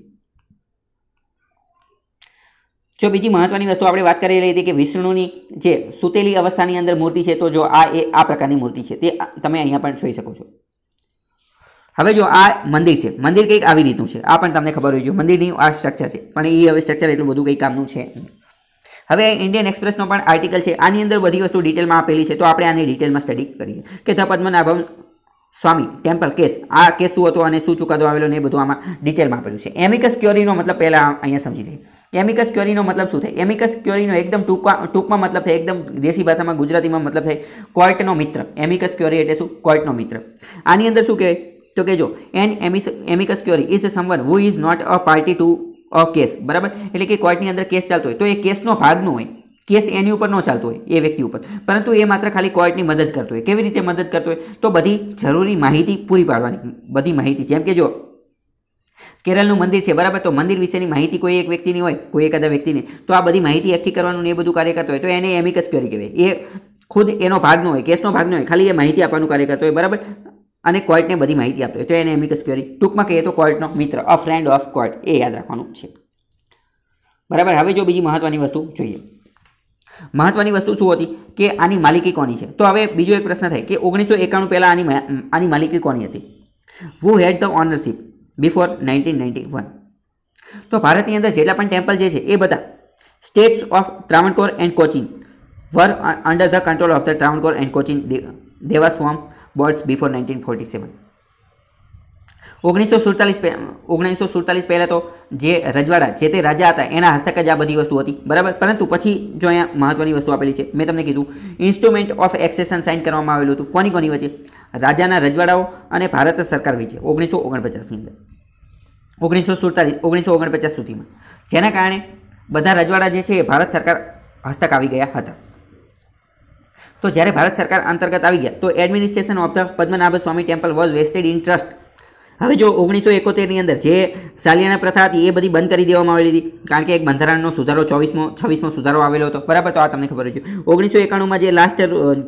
જો બીજી મહત્વની વસ્તુ આપણે વાત કરી રહી હતી કે વિષ્ણુની જે સૂતેલી અવસ્થાની અંદર મૂર્તિ છે તો જો આ એ આ પ્રકારની મૂર્તિ છે તે તમે અહીંયા પણ જોઈ શકો છો હવે જો આ મંદિર છે મંદિર કંઈક આવી રીતનું છે આ પણ તમને ખબર હોય છે મંદિરની આ સ્ટ્રક્ચર છે પણ એ હવે સ્ટ્રક્ચર એટલું બધું કંઈ કામનું છે હવે ઇન્ડિયન એક્સપ્રેસનો પણ આર્ટિકલ છે આની અંદર બધી વસ્તુ ડિટેલમાં આપેલી છે તો આપણે આની ડિટેલમાં સ્ટડી કરીએ કે the Padmanabham Swami temple case આ કેસ શું હતો અને શું ચુકાદો આવેલો ને એ બધું આમાં ડિટેલમાં આપેલું છે એમિકસ ક્યોરીનો મતલબ પહેલાં અહીંયા સમજી લઈએ એમિકસ ક્યોરીનો મતલબ શું થાય એમિકસ ક્યોરીનો એકદમ ટૂંકમાં ટૂંકમાં મતલબ થાય એકદમ દેશી ભાષામાં ગુજરાતીમાં મતલબ થાય કોર્ટનો મિત્ર એમિકસ ક્યોરી એટલે શું કોર્ટનો મિત્ર આની અંદર શું કહેવાય તો કે જો an amicus amicus curiae is someone who is not a party to a case બરાબર એટલે કે કોર્ટની અંદર કેસ ચાલતો હોય તો એ કેસનો ભાગ ન હોય કેસ એની ઉપર ન ચાલતો હોય એ વ્યક્તિ ઉપર પરંતુ એ માત્ર ખાલી કોર્ટની મદદ કરતો હોય કેવી રીતે મદદ કરતો હોય તો બધી જરૂરી માહિતી પૂરી પાડવાની બધી માહિતી જેમ કે જો કેરલનું મંદિર છે બરાબર તો મંદિર વિશેની માહિતી કોઈ એક વ્યક્તિની હોય કોઈ એકાદા વ્યક્તિને તો આ બધી માહિતી એકઠી કરવાનું એ બધું કાર્ય કરતો હોય તો એને એમિકસ ક્યોરી કહેવાય એ ખુદ એનો ભાગ ન હોય કેસનો ભાગ ન હોય ખાલી એ માહિતી આપવાનું કાર્ય કરતો હોય બરાબર અને કોર્ટને બધી માહિતી આપે તો એને એમિકસ ક્યુરી ટૂંકમાં કહીએ તો કોર્ટનો મિત્ર અ ફ્રેન્ડ ઓફ કોર્ટ એ યાદ રાખવાનું છે બરાબર હવે જો બીજી મહત્ત્વની વસ્તુ જોઈએ મહત્ત્વની વસ્તુ શું હતી કે આની માલિકી કોની છે તો હવે બીજો એક પ્રશ્ન થાય કે ઓગણીસો એકાણું પહેલાં આની આની માલિકી કોની હતી who had the ownership before nineteen ninety one તો ભારતની અંદર જેટલા પણ ટેમ્પલ જે છે એ બધા states of Travancore and Cochin were under the control of the Travancore and Cochin Devaswom boards before nineteen forty seven ઓગણીસો સુડતાલીસ ઓગણીસો સુડતાલીસ પહેલાં તો જે રજવાડા જે તે રાજા હતા એના હસ્તક જ આ બધી વસ્તુ હતી બરાબર પરંતુ પછી જો અહીંયા મહત્ત્વની વસ્તુ આપેલી છે મેં તમને કીધું ઇન્સ્ટ્રુમેન્ટ ઓફ એક્સેશન સાઇન કરવામાં આવેલું હતું કોની કોની વચ્ચે રાજાના રજવાડાઓ અને ભારત સરકાર વિશે ઓગણીસો ઓગણપચાસની અંદર ઓગણીસો સુડતાલીસ ઓગણીસો ઓગણપચાસ સુધીમાં જેના કારણે બધા રજવાડા જે છે એ ભારત સરકાર હસ્તક આવી ગયા હતા તો જ્યારે ભારત સરકાર અંતર્ગત આવી ગયા તો administration of the Padmanabha Swami temple was vested in trust હવે જો ઓગણીસો એકોતેરની અંદર જે સાલિયાના પ્રથા હતી એ બધી બંધ કરી દેવામાં આવેલી હતી કારણ કે એક બંધારણનો સુધારો ચોવીસમો છવ્વીસમો સુધારો આવેલો હતો બરાબર તો આ તમને ખબર છે ઓગણીસો એકાણુંમાં જે લાસ્ટ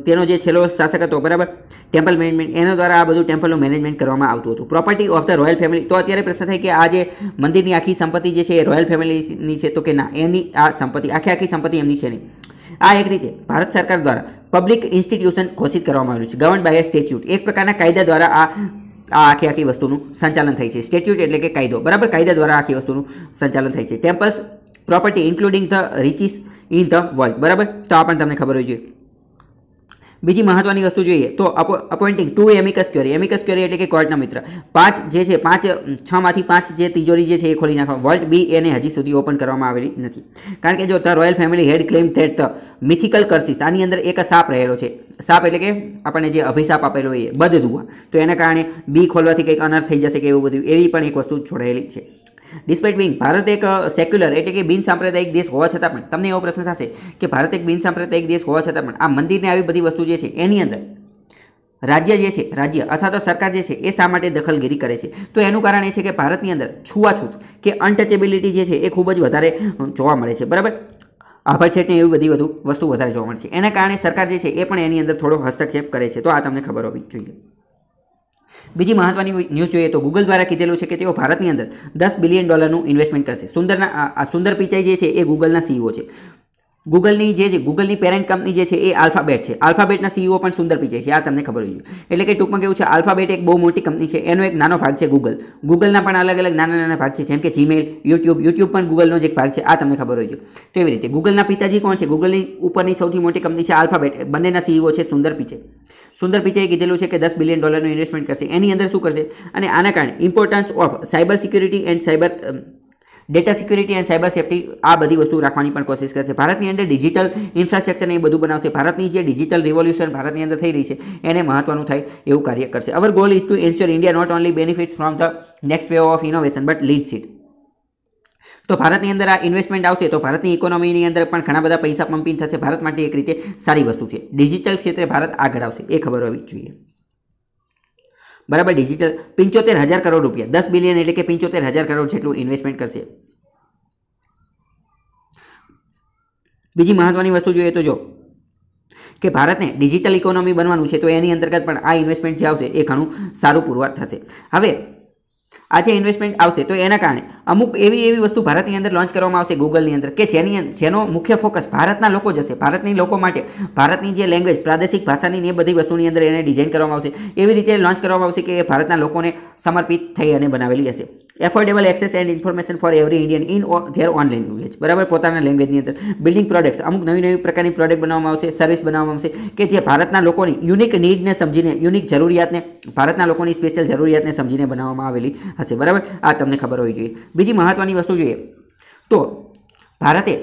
તેનો જે છેલ્લો શાસક હતો બરાબર ટેમ્પલ મેનેજમેન્ટ એના દ્વારા આ બધું ટેમ્પલનું મેનેજમેન્ટ કરવામાં આવતું હતું property of the royal family તો અત્યારે પ્રશ્ન થાય કે આ જે મંદિરની આખી સંપત્તિ જે છે એ રોયલ ફેમિલીની છે તો કે ના એની આ સંપત્તિ આખી આખી સંપત્તિ એમની છે નહીં આ એક રીતે ભારત સરકાર દ્વારા પબ્લિક ઇન્સ્ટિટ્યુશન ઘોષિત કરવામાં આવ્યું છે ગવર્ન બાય સ્ટેચ્યુટ એક પ્રકારના કાયદા દ્વારા આ આ આખી આખી વસ્તુનું સંચાલન થાય છે સ્ટેટ્યુટ એટલે કે કાયદો બરાબર કાયદા દ્વારા આખી વસ્તુનું સંચાલન થાય છે temple's property including the riches in the world બરાબર તો આ પણ તમને ખબર હોય જોઈએ બીજી મહત્વની વસ્તુ જોઈએ તો appointing to amicus curiae amicus curiae એટલે કે કોર્ટના મિત્ર પાંચ જે છે પાંચ છમાંથી પાંચ જે તિજોરી જે છે એ ખોલી નાખવા વર્લ્ડ બી એને હજી સુધી ઓપન કરવામાં આવેલી નથી કારણ કે જો the royal family had claim that the mythical curses આની અંદર એક સાપ રહેલો છે સાપ એટલે કે આપણને જે અભિશાપ આપેલો એ બધ દુવા તો એના કારણે બી ખોલવાથી કંઈક અનર્થ થઈ જશે કે એવું બધું એવી પણ એક વસ્તુ છોડાયેલી છે ડિસ્પાઇટ બિંગ ભારત એક સેક્યુલર એટલે કે બિનસાંપ્રદાયિક દેશ હોવા છતાં પણ તમને એવો પ્રશ્ન થશે કે ભારત એક બિનસાંપ્રદાયિક દેશ હોવા છતાં પણ આ મંદિરને આવી બધી વસ્તુ જે છે એની અંદર રાજ્ય જે છે રાજ્ય અથવા તો સરકાર જે છે એ શા માટે દખલગીરી કરે છે તો એનું કારણ એ છે કે ભારતની અંદર છૂવાછૂત કે અનટચેબિલિટી જે છે એ ખૂબ જ વધારે જોવા મળે છે બરાબર આભાર છેટને એવી બધી વધુ વસ્તુ વધારે જોવા મળશે એના કારણે સરકાર જે છે એ પણ એની અંદર થોડો હસ્તક્ષેપ કરે છે તો આ તમને ખબર હોવી જોઈએ બીજી મહત્વની ન્યૂઝ જોઈએ તો ગૂગલ દ્વારા કીધેલું છે કે તેઓ ભારતની અંદર દસ બિલિયન ડોલરનું ઇન્વેસ્ટમેન્ટ કરશે સુંદરના સુંદર પિચાઈ જે છે એ ગૂગલના સીઈઓ e છે ગૂગલની જે જે ગૂગલની પેરેન્ટ કંપની જે છે એ આલ્ફાબેટ છે આલ્ફાબેટના સીઈઓ પણ સુંદર પીચે છે આ તમને ખબર હોય છે એટલે કે ટૂંકમાં કેવું છે આલ્ફાબેટ એક બહુ મોટી કંપની છે એનો એક નાનો ભાગ છે ગૂગલ ગૂગલના પણ અલગ અલગ નાના નાના ભાગ છે જેમ કે જીમેલ યુટ્યુબ યુટ્યુબ પણ ગૂગલનો જ એક ભાગ છે આ તમને ખબર હોવી છે તો એવી રીતે ગૂગલના પિતાજી કોણ છે ગૂગલની ઉપરની સૌથી મોટી કંપની છે આલ્ફાબેટ બંનેના સીઈઓ છે સુંદર પીચે સુંદર પિચાએ કીધેલું છે કે દસ બિલિયન ડોલરનું ઇન્વેસ્ટમેન્ટ કરશે એની અંદર શું કરશે અને આના કારણે importance of cyber security and cyber data security and cyber safety આ બધી વસ્તુ રાખવાની પણ કોશિશ કરશે ભારતની અંદર ડિજિટલ ઇન્ફ્રાસ્ટ્રક્ચરને એ બધું બનાવશે ભારતની જે ડિજિટલ રિવોલ્યુશન ભારતની અંદર થઈ રહી છે એને મહત્વનું થાય એવું કાર્ય કરશે our goal is to ensure India not only benefits from the next way of innovation but lead it તો ભારતની અંદર આ ઇન્વેસ્ટમેન્ટ આવશે તો ભારતની ઇકોનોમીની અંદર પણ ઘણા બધા પૈસા પમ્પિંગ થશે ભારત માટે એક રીતે સારી વસ્તુ છે ડિજિટલ ક્ષેત્રે ભારત આગળ આવશે એ ખબર હોવી જોઈએ બરાબર ડિજિટલ પંચોતેર હજાર કરોડ રૂપિયા દસ બિલિયન એટલે કે પંચોતેર હજાર કરોડ જેટલું ઇન્વેસ્ટમેન્ટ કરશે બીજી મહત્ત્વની વસ્તુ જોઈએ તો જો કે ભારતને ડિજિટલ ઇકોનોમી બનવાનું છે તો એની અંતર્ગત પણ આ ઇન્વેસ્ટમેન્ટ જે આવશે એ ઘણું સારું પુરવાર થશે હવે આ જે ઇન્વેસ્ટમેન્ટ આવશે તો એના કારણે અમુક એવી એવી વસ્તુ ભારતની અંદર લોન્ચ કરવામાં આવશે ગૂગલની અંદર કે જેની જેનો મુખ્ય ફોકસ ભારતના લોકો જશે ભારતની લોકો માટે ભારતની જે લેંગ્વેજ પ્રાદેશિક ભાષાની એ બધી વસ્તુની અંદર એને ડિઝાઇન કરવામાં આવશે એવી રીતે લોન્ચ કરવામાં આવશે કે એ ભારતના લોકોને સમર્પિત થઈ અને બનાવેલી હશે affordable access and information for every Indian in their own language બરાબર પોતાના લેંગ્વેજની અંદર બિલ્ડિંગ પ્રોડક્ટ્સ અમુક નવી નવી પ્રકારની પ્રોડક્ટ બનાવવામાં આવશે સર્વિસ બનાવવામાં આવશે કે જે ભારતના લોકોની યુનિક નીડને સમજીને યુનિક જરૂરિયાતને ભારતના લોકોની સ્પેશિયલ જરૂરિયાતને સમજીને બનાવવામાં આવેલી હશે બરાબર આ તમને ખબર હોવી જોઈએ બીજી મહત્ત્વની વસ્તુ જોઈએ તો ભારતે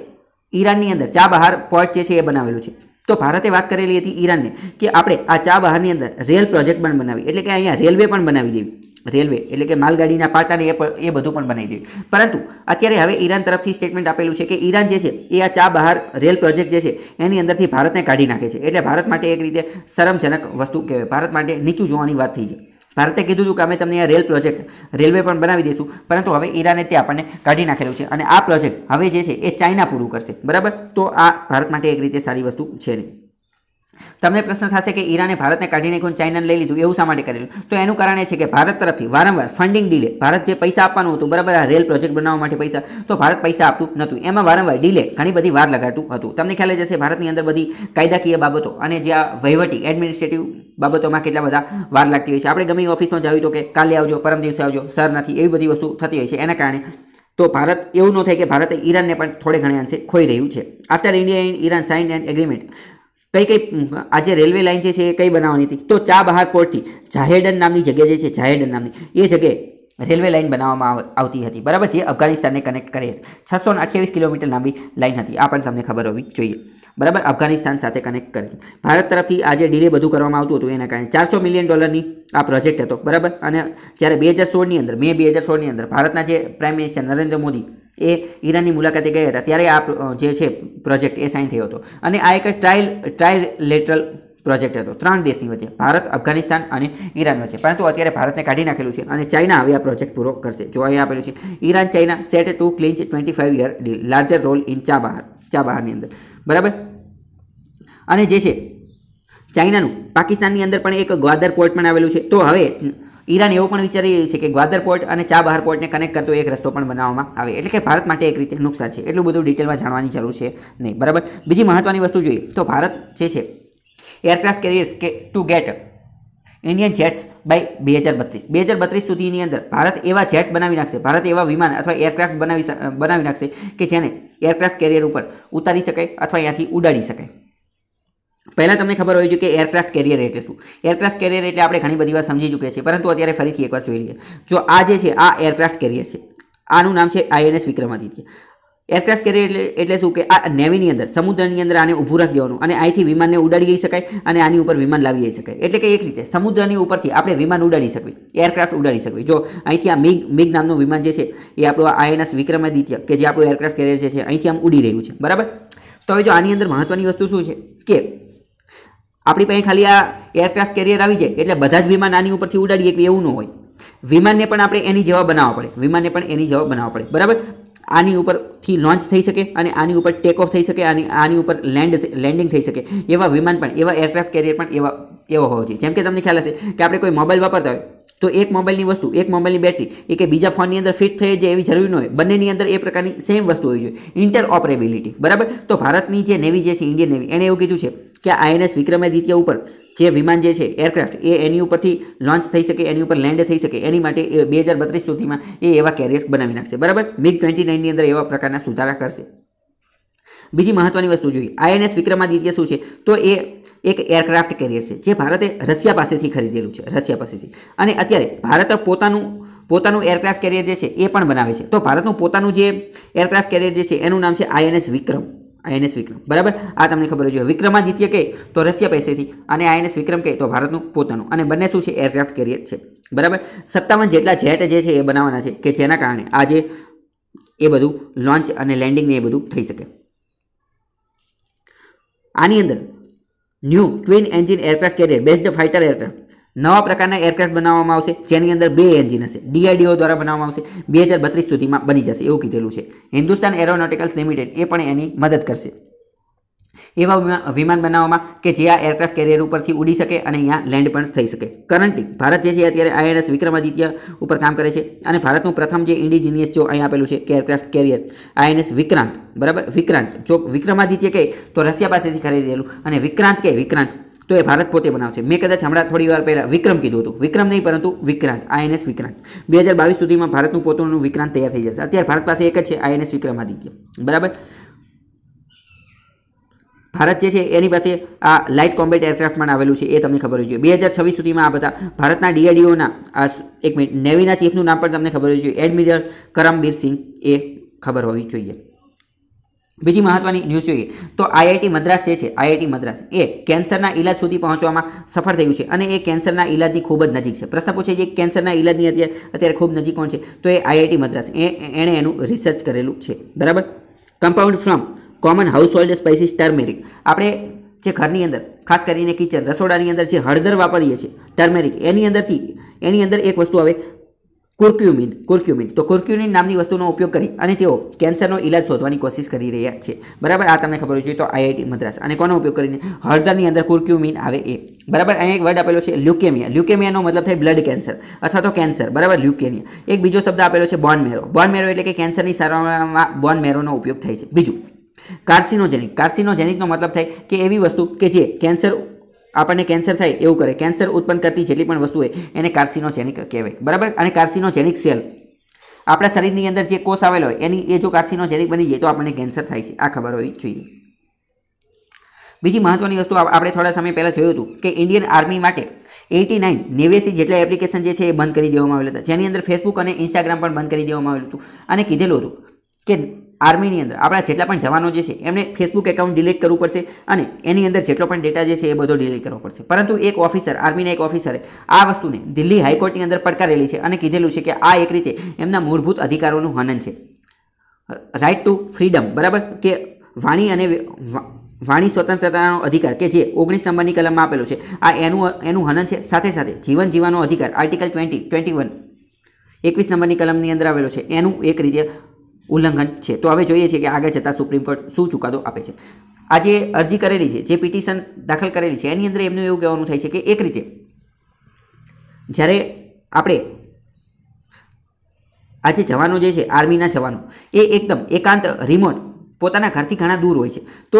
ઈરાનની અંદર ચા બહાર પોર્ટ જે છે એ બનાવેલું છે તો ભારતે વાત કરેલી હતી ઈરાનને કે આપણે આ ચા બહારની અંદર રેલ પ્રોજેક્ટ પણ બનાવી એટલે કે અહીંયા રેલવે પણ બનાવી દેવી રેલવે એટલે કે માલગાડીના પાટાને એ એ બધું પણ બનાવી દીધું પરંતુ અત્યારે હવે ઈરાન તરફથી સ્ટેટમેન્ટ આપેલું છે કે ઈરાન જે છે એ આ ચા બહાર રેલ પ્રોજેક્ટ જે છે એની અંદરથી ભારતને કાઢી નાખે છે એટલે ભારત માટે એક રીતે શરમજનક વસ્તુ કહેવાય ભારત માટે નીચું જોવાની વાત થઈ છે ભારતે કીધું હતું કે અમે તમને આ રેલ પ્રોજેક્ટ રેલવે પણ બનાવી દઈશું પરંતુ હવે ઈરાને તે આપણને કાઢી નાખેલું છે અને આ પ્રોજેક્ટ હવે જે છે એ ચાઇના પૂરું કરશે બરાબર તો આ ભારત માટે એક રીતે સારી વસ્તુ છે નહીં તમને પ્રશ્ન થશે કે ઈરાને ભારતને કાઢીને નાખ્યું ચાઇનાને લઈ લીધું એવું શા માટે કરેલું તો એનું કારણ એ છે કે ભારત તરફથી વારંવાર ફંડિંગ ડીલે ભારત જે પૈસા આપવાનું હતું બરાબર આ રેલ પ્રોજેક્ટ બનાવવા માટે પૈસા તો ભારત પૈસા આપતું નહોતું એમાં વારંવાર ડીલે ઘણી બધી વાર લગાડતું હતું તમને ખ્યાલ જશે ભારતની અંદર બધી કાયદાકીય બાબતો અને જે આ વહીવટી એડમિનિસ્ટ્રેટિવ બાબતોમાં કેટલા બધા વાર લાગતી હોય છે આપણે ગમે ઓફિસમાં જવું તો કે કાલે આવજો પરમ દિવસે આવજો સર નથી એવી બધી વસ્તુ થતી હોય છે એના કારણે તો ભારત એવું ન થાય કે ભારતે ઈરાનને પણ થોડે ઘણે અંશે ખોઈ રહ્યું છે after India and Iran sign and agreement કઈ કઈ આજે રેલવે લાઇન જે છે એ કઈ બનાવવાની હતી તો ચા બહાર પોર્ટથી જાહેડન નામની જગ્યા જે છે જાહેડન નામની એ જગ્યાએ રેલવે લાઇન બનાવવામાં આવતી હતી બરાબર જે અફઘાનિસ્તાનને કનેક્ટ કરી હતી છસો કિલોમીટર લાંબી લાઇન હતી આ પણ તમને ખબર હોવી જોઈએ બરાબર અફઘાનિસ્તાન સાથે કનેક્ટ કરી ભારત તરફથી આ જે ડીલે બધું કરવામાં આવતું હતું એના કારણે ચારસો મિલિયન ડોલરની આ પ્રોજેક્ટ હતો બરાબર અને જ્યારે બે હજાર સોળની અંદર મે બે હજાર સોળની અંદર ભારતના જે પ્રાઇમ મિનિસ્ટર નરેન્દ્ર મોદી એ ઈરાનની મુલાકાતે ગયા હતા ત્યારે આ જે છે પ્રોજેક્ટ એ સાઇન થયો હતો અને આ એક ટ્રાયલ ટ્રાયલ લેટરલ પ્રોજેક્ટ હતો ત્રણ દેશની વચ્ચે ભારત અફઘાનિસ્તાન અને ઈરાન વચ્ચે પરંતુ અત્યારે ભારતને કાઢી નાખેલું છે અને ચાઇના હવે આ પ્રોજેક્ટ પૂરો કરશે જો અહીં આપેલું છે Iran China set to clinch twenty five year deal larger role in Chabahar ચાબહારની અંદર બરાબર અને જે છે ચાઇનાનું પાકિસ્તાનની અંદર પણ એક ગ્વાદર પોર્ટ પણ આવેલું છે તો હવે ઈરાન એવું પણ વિચારી રહ્યું છે કે ગ્વાદર પોર્ટ અને ચાબહાર પોર્ટને કનેક્ટ કરતો એક રસ્તો પણ બનાવવામાં આવે એટલે કે ભારત માટે એક રીતે નુકસાન છે એટલું બધું ડિટેલમાં જાણવાની જરૂર છે નહીં બરાબર બીજી મહત્ત્વની વસ્તુ જોઈએ તો ભારત જે છે એરક્રાફ્ટ કેરિયર્સ કે to get Indian jets by બે હજાર બત્રીસ બે હજાર બત્રીસ સુધીની અંદર ભારત એવા જેટ બનાવી નાખશે ભારત એવા વિમાન અથવા એરક્રાફ્ટ બનાવી બનાવી નાખશે કે જેને એરક્રાફ્ટ કેરિયર ઉપર ઉતારી શકાય અથવા અહીંયાથી ઉડાડી શકાય પહેલાં તમને ખબર હોય છે કે એરક્રાફ્ટ કેરિયર એટલે શું એરક્રાફ્ટ કેરિયર એટલે આપણે ઘણી બધી વાર સમજી ચૂક્યા છીએ પરંતુ અત્યારે ફરીથી એકવાર જોઈ લઈએ જો આ જે છે આ એરક્રાફ્ટ કેરિયર છે આનું નામ છે આઈએનએસ વિક્રમાદિત્ય એરક્રાફ્ટ કેરિયર એટલે એટલે શું કે આ નેવીની અંદર સમુદ્રની અંદર આને ઊભું રાખી દેવાનું અને અહીંથી વિમાનને ઉડાડી જઈ શકાય અને આની ઉપર વિમાન લાવી જઈ શકાય એટલે કે એક રીતે સમુદ્રની ઉપરથી આપણે વિમાન ઉડાડી શકવી એરક્રાફ્ટ ઉડાડી શકવી જો અહીંથી આ મિગ મિગ નામનું વિમાન જે છે એ આપણું આઈએનએસ વિક્રમાદિત્ય કે જે આપણું એરક્રાફ્ટ કેરિયર છે અહીંથી આમ ઉડી રહ્યું છે બરાબર તો હવે જો આની અંદર મહત્ત્વની વસ્તુ શું છે કે આપણી પાસે ખાલી આ એરક્રાફ્ટ કેરિયર આવી જાય એટલે બધા જ વિમાન આની ઉપરથી ઉડાડીએ કે એવું ન હોય વિમાનને પણ આપણે એની જેવા બનાવવા પડે વિમાનને પણ એની જેવા બનાવવા પડે બરાબર આની ઉપરથી લોન્ચ થઈ શકે અને આની ઉપર ટેક ઓફ થઈ શકે અને આની ઉપર લેન્ડ લેન્ડિંગ થઈ શકે એવા વિમાન પણ એવા એરક્રાફ્ટ કેરિયર પણ એવા એવો હોવો જોઈએ જેમ કે તમને ખ્યાલ હશે કે આપણે કોઈ મોબાઈલ વાપરતા હોય તો એક મોબાઈલની વસ્તુ એક મોબાઈલની બેટરી એ કે બીજા ફોનની અંદર ફિટ થઈ જાય એવી જરૂરી ન હોય બંનેની અંદર એ પ્રકારની સેમ વસ્તુ હોવી જોઈએ ઇન્ટર ઓપરેબિલિટી બરાબર તો ભારતની જે નેવી જે છે ઇન્ડિયન નેવી એણે એવું કીધું છે કે આઈએનએસ વિક્રમાદિત્ય ઉપર જે વિમાન જે છે એરક્રાફ્ટ એ એની ઉપરથી લોન્ચ થઈ શકે એની ઉપર લેન્ડ થઈ શકે એની માટે એ બે હજાર બત્રીસ સુધીમાં એ એવા કેરિયર બનાવી નાખશે બરાબર મિગ ટ્વેન્ટી નાઇનની અંદર એવા પ્રકારના સુધારા કરશે બીજી મહત્વની વસ્તુ જોઈએ આઈએનએસ વિક્રમાદિત્ય શું છે તો એ એક એરક્રાફ્ટ કેરિયર છે જે ભારતે રશિયા પાસેથી ખરીદેલું છે રશિયા પાસેથી અને અત્યારે ભારત પોતાનું પોતાનું એરક્રાફ્ટ કેરિયર જે છે એ પણ બનાવે છે તો ભારતનું પોતાનું જે એરક્રાફ્ટ કેરિયર જે છે એનું નામ છે આઈએનએસ વિક્રમ આઈએનએસ વિક્રમ બરાબર આ તમને ખબર જોઈએ વિક્રમાદિત્ય કહે તો રશિયા પૈસેથી અને આઈએનએસ વિક્રમ કહે તો ભારતનું પોતાનું અને બંને શું છે એરક્રાફ્ટ કેરિયર છે બરાબર સત્તાવન જેટલા જેટ જે છે એ બનાવવાના છે કે જેના કારણે આજે એ બધું લોન્ચ અને લેન્ડિંગને એ બધું થઈ શકે આની અંદર new twin engine aircraft carrier based fighter aircraft નવા પ્રકારના એરક્રાફ્ટ બનાવવામાં આવશે જેની અંદર બે એન્જિન હશે ડીઆરડીઓ દ્વારા બનાવવામાં આવશે બે હજાર બત્રીસ સુધીમાં બની જશે એવું કીધેલું છે હિન્દુસ્તાન એરોનોટિકલ્સ લિમિટેડ એ પણ એની મદદ કરશે એવા વિમાન બનાવવામાં કે જે આ એરક્રાફ્ટ કેરિયર ઉપરથી ઉડી શકે અને અહીંયા લેન્ડ પણ થઈ શકે કરંટલી ભારત જે છે અત્યારે આઈએનએસ વિક્રમાદિત્ય ઉપર કામ કરે છે અને ભારતનું પ્રથમ જે ઇન્ડિજિનિયસ જો અહીં આપેલું છે કે એરક્રાફ્ટ કેરિયર આઈએનએસ વિક્રાંત બરાબર વિક્રાંત જો વિક્રમાદિત્ય કહે તો રશિયા પાસેથી ખરીદેલું અને વિક્રાંત કહે વિક્રાંત તો એ ભારત પોતે બનાવશે મેં કદાચ હમણાં થોડી વાર પહેલાં વિક્રમ કીધું હતું વિક્રમ નહીં પરંતુ વિક્રાંત આઈએનએસ વિક્રાંત બે હજાર બાવીસ સુધીમાં ભારતનું પોતાનું વિક્રાંત તૈયાર થઈ જશે અત્યારે ભારત પાસે એક જ છે આઈએનએસ વિક્રમાદિત્ય બરાબર ભારત જે છે એની પાસે આ લાઇટ કોમ્બેટ એરક્રાફ્ટમાં આવેલું છે એ તમને ખબર હોવી જોઈએ બે હજાર છવ્વીસ સુધીમાં આ બધા ભારતના ડીઆરડીઓના આ એક મિનિટ નેવીના ચીફનું નામ પણ તમને ખબર હોવી જોઈએ એડમિરલ કરમબીર સિંહ એ ખબર હોવી જોઈએ બીજી મહત્વની ન્યૂઝ જોઈએ તો આઈઆઈટી મદ્રાસ જે છે આઈઆઈટી મદ્રાસ એ કેન્સરના ઇલાજ સુધી પહોંચવામાં સફળ થયું છે અને એ કેન્સરના ઇલાજની ખૂબ જ નજીક છે પ્રશ્ન પૂછે છે કેન્સરના ઇલાજની અત્યારે અત્યારે ખૂબ નજીક કોણ છે તો એ આઈઆઈટી મદ્રાસ એ એણે એનું રિસર્ચ કરેલું છે બરાબર compound from common household spices turmeric આપણે જે ઘરની અંદર ખાસ કરીને કિચન રસોડાની અંદર જે હળદર વાપરીએ છીએ ટર્મેરિક એની અંદરથી એની અંદર એક વસ્તુ આવે કોર્ક્યુમિન કુર્ક્યુમિન તો કોર્ક્યુમિન નામની વસ્તુનો ઉપયોગ કરી અને તેઓ કેન્સરનો ઇલાજ શોધવાની કોશિશ કરી રહ્યા છે બરાબર આ તમને ખબર જોઈએ તો આઈઆઈટી મદ્રાસ અને કોનો ઉપયોગ કરીને હળદરની અંદર કોર્ક્યુમિન આવે એ બરાબર અહીંયા એક વર્ડ આપેલો છે લ્યુકેમિયા લ્યુકેમિયાનો મતલબ થાય બ્લડ કેન્સર અથવા તો કેન્સર બરાબર લ્યુકેમિયા એક બીજો શબ્દ આપેલો છે બોન મેરો બોન મેરો એટલે કે કેન્સરની સારવારમાં બોન મેરોનો ઉપયોગ થાય છે બીજું કાર્સિનોજેનિક કાર્સિનોજેનિકનો મતલબ થાય કે એવી વસ્તુ કે જે કેન્સર આપણને કેન્સર થાય એવું કરે કેન્સર ઉત્પન્ન કરતી જેટલી પણ વસ્તુ હોય એને કાર્સિનોજેનિક કહેવાય બરાબર અને કાર્સિનોજેનિક સેલ આપણા શરીરની અંદર જે કોષ આવેલો હોય એની એ જો કાર્સિનોજેનિક બની જાય તો આપણને કેન્સર થાય છે આ ખબર હોવી જોઈએ બીજી મહત્ત્વની વસ્તુ આપણે થોડા સમય પહેલાં જોયું હતું કે ઇન્ડિયન આર્મી માટે એટી નાઇન નેવ્યાસી જેટલા એપ્લિકેશન જે છે એ બંધ કરી દેવામાં આવેલા હતા જેની અંદર ફેસબુક અને ઇન્સ્ટાગ્રામ પણ બંધ કરી દેવામાં આવેલું હતું અને કીધેલું હતું કે આર્મીની અંદર આપણા જેટલા પણ જવાનો જે છે એમને ફેસબુક એકાઉન્ટ ડિલીટ કરવું પડશે અને એની અંદર જેટલો પણ ડેટા જે છે એ બધો ડિલીટ કરવો પડશે પરંતુ એક ઓફિસર આર્મીના એક ઓફિસરે આ વસ્તુને દિલ્હી હાઈકોર્ટની અંદર પડકારેલી છે અને કીધેલું છે કે આ એક રીતે એમના મૂળભૂત અધિકારોનું હનન છે રાઇટ ટુ ફ્રીડમ બરાબર કે વાણી અને વાણી સ્વતંત્રતાનો અધિકાર કે જે ઓગણીસ નંબરની કલમમાં આપેલો છે આ એનું એનું હનન છે સાથે સાથે જીવન જીવવાનો અધિકાર આર્ટિકલ ટ્વેન્ટી ટ્વેન્ટી વન એકવીસ નંબરની કલમની અંદર આવેલો છે એનું એક રીતે ઉલ્લંઘન છે તો હવે જોઈએ છીએ કે આગળ જતાં સુપ્રીમ કોર્ટ શું ચુકાદો આપે છે આ જે અરજી કરેલી છે જે પિટિશન દાખલ કરેલી છે એની અંદર એમનું એવું કહેવાનું થાય છે કે એક રીતે જ્યારે આપણે આજે જવાનો જે છે આર્મીના જવાનો એ એકદમ એકાંત રિમોટ પોતાના ઘરથી ઘણા દૂર હોય છે તો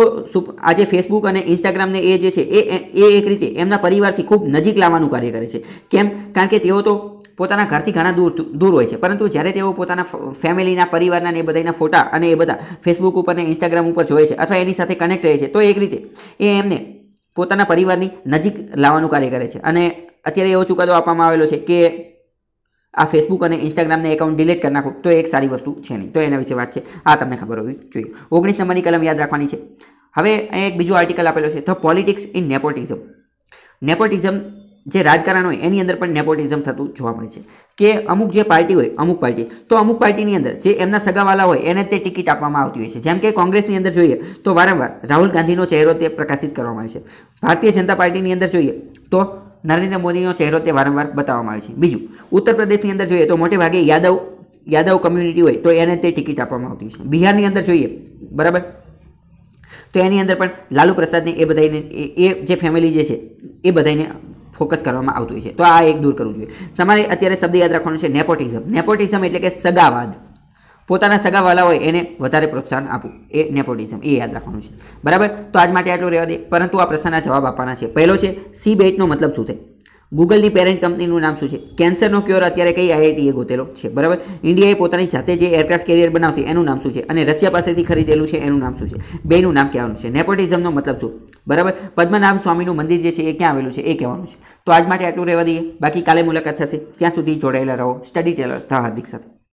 આજે ફેસબુક અને ઇન્સ્ટાગ્રામને એ જે છે એ એ એક રીતે એમના પરિવારથી ખૂબ નજીક લાવવાનું કાર્ય કરે છે કેમ કારણ કે તેઓ તો પોતાના ઘરથી ઘણા દૂર દૂર હોય છે પરંતુ જ્યારે તેઓ પોતાના ફેમિલીના પરિવારના ને એ બધાના ફોટા અને એ બધા ફેસબુક ઉપર ને ઇન્સ્ટાગ્રામ ઉપર જોએ છે અથવા એની સાથે કનેક્ટ રહે છે તો એક રીતે એ એમને પોતાના પરિવારની નજીક લાવવાનું કાર્ય કરે છે અને અત્યારે એવો ચુકાદો આપવામાં આવેલો છે કે આ ફેસબુક અને ઇન્સ્ટાગ્રામને એકાઉન્ટ ડિલીટ કરી નાખો તો એક સારી વસ્તુ છે નહીં તો એના વિશે વાત છે આ તમને ખબર હોવી જોઈએ ઓગણીસ નંબરની કલમ યાદ રાખવાની છે હવે એક બીજો આર્ટિકલ આપેલો છે the politics in nepotism nepotism જે રાજકારણ હોય એની અંદર પણ નેપોટિઝમ થતું જોવા મળે છે કે અમુક જે પાર્ટી હોય અમુક પાર્ટી તો અમુક પાર્ટીની અંદર જે એમના સગાવાલા હોય એને તે ટિકિટ આપવામાં આવતી હોય છે જેમ કે કોંગ્રેસની અંદર જોઈએ તો વારંવાર રાહુલ ગાંધીનો ચહેરો તે પ્રકાશિત કરવામાં આવે છે ભારતીય જનતા પાર્ટીની અંદર જોઈએ તો નરેન્દ્ર મોદીનો ચહેરો તે વારંવાર બતાવવામાં આવે છે બીજું ઉત્તર પ્રદેશની અંદર જોઈએ તો મોટે ભાગે યાદવ યાદવ કમ્યુનિટી હોય તો એને તે ટિકિટ આપવામાં આવતી હોય છે બિહારની અંદર જોઈએ બરાબર તો એની અંદર પણ લાલુ પ્રસાદને એ બધાને એ જે ફેમિલી જે છે એ બધાને ફોકસ કરવામાં આવતું હોય છે તો આ એક દૂર કરવું જોઈએ તમારે અત્યારે શબ્દ યાદ રાખવાનો છે નેપોટિઝમ નેપોટિઝમ એટલે કે સગાવાદ પોતાના સગાવાલા હોય એને વધારે પ્રોત્સાહન આપવું એ નેપોટિઝમ એ યાદ રાખવાનું છે બરાબર તો આજ માટે આટલું રહેવા દે પરંતુ આ પ્રશ્નના જવાબ આપવાના છે પહેલો છે સી બેટનો મતલબ શું થાય ગૂગલની પેરેન્ટ કંપનીનું નામ શું છે કેન્સરનો ક્યોર અત્યારે કઈ આઈઆઈટીએ ગોતેલો છે બરાબર ઇન્ડિયાએ પોતાની જાતે જે એરક્રાફ્ટ કેરિયર બનાવશે એનું નામ શું છે અને રશિયા પાસેથી ખરીદેલું છે એનું નામ શું છે બેનું નામ કહેવાનું છે નેપોટિઝમનો મતલબ શું બરાબર પદ્મનાભ સ્વામીનું મંદિર જે છે એ ક્યાં આવેલું છે એ કહેવાનું છે તો આજ માટે આટલું રહેવા દઈએ બાકી કાલે મુલાકાત થશે ત્યાં સુધી જોડાયેલા રહો સ્ટડી ટેલર થા હાર્દિક સાથે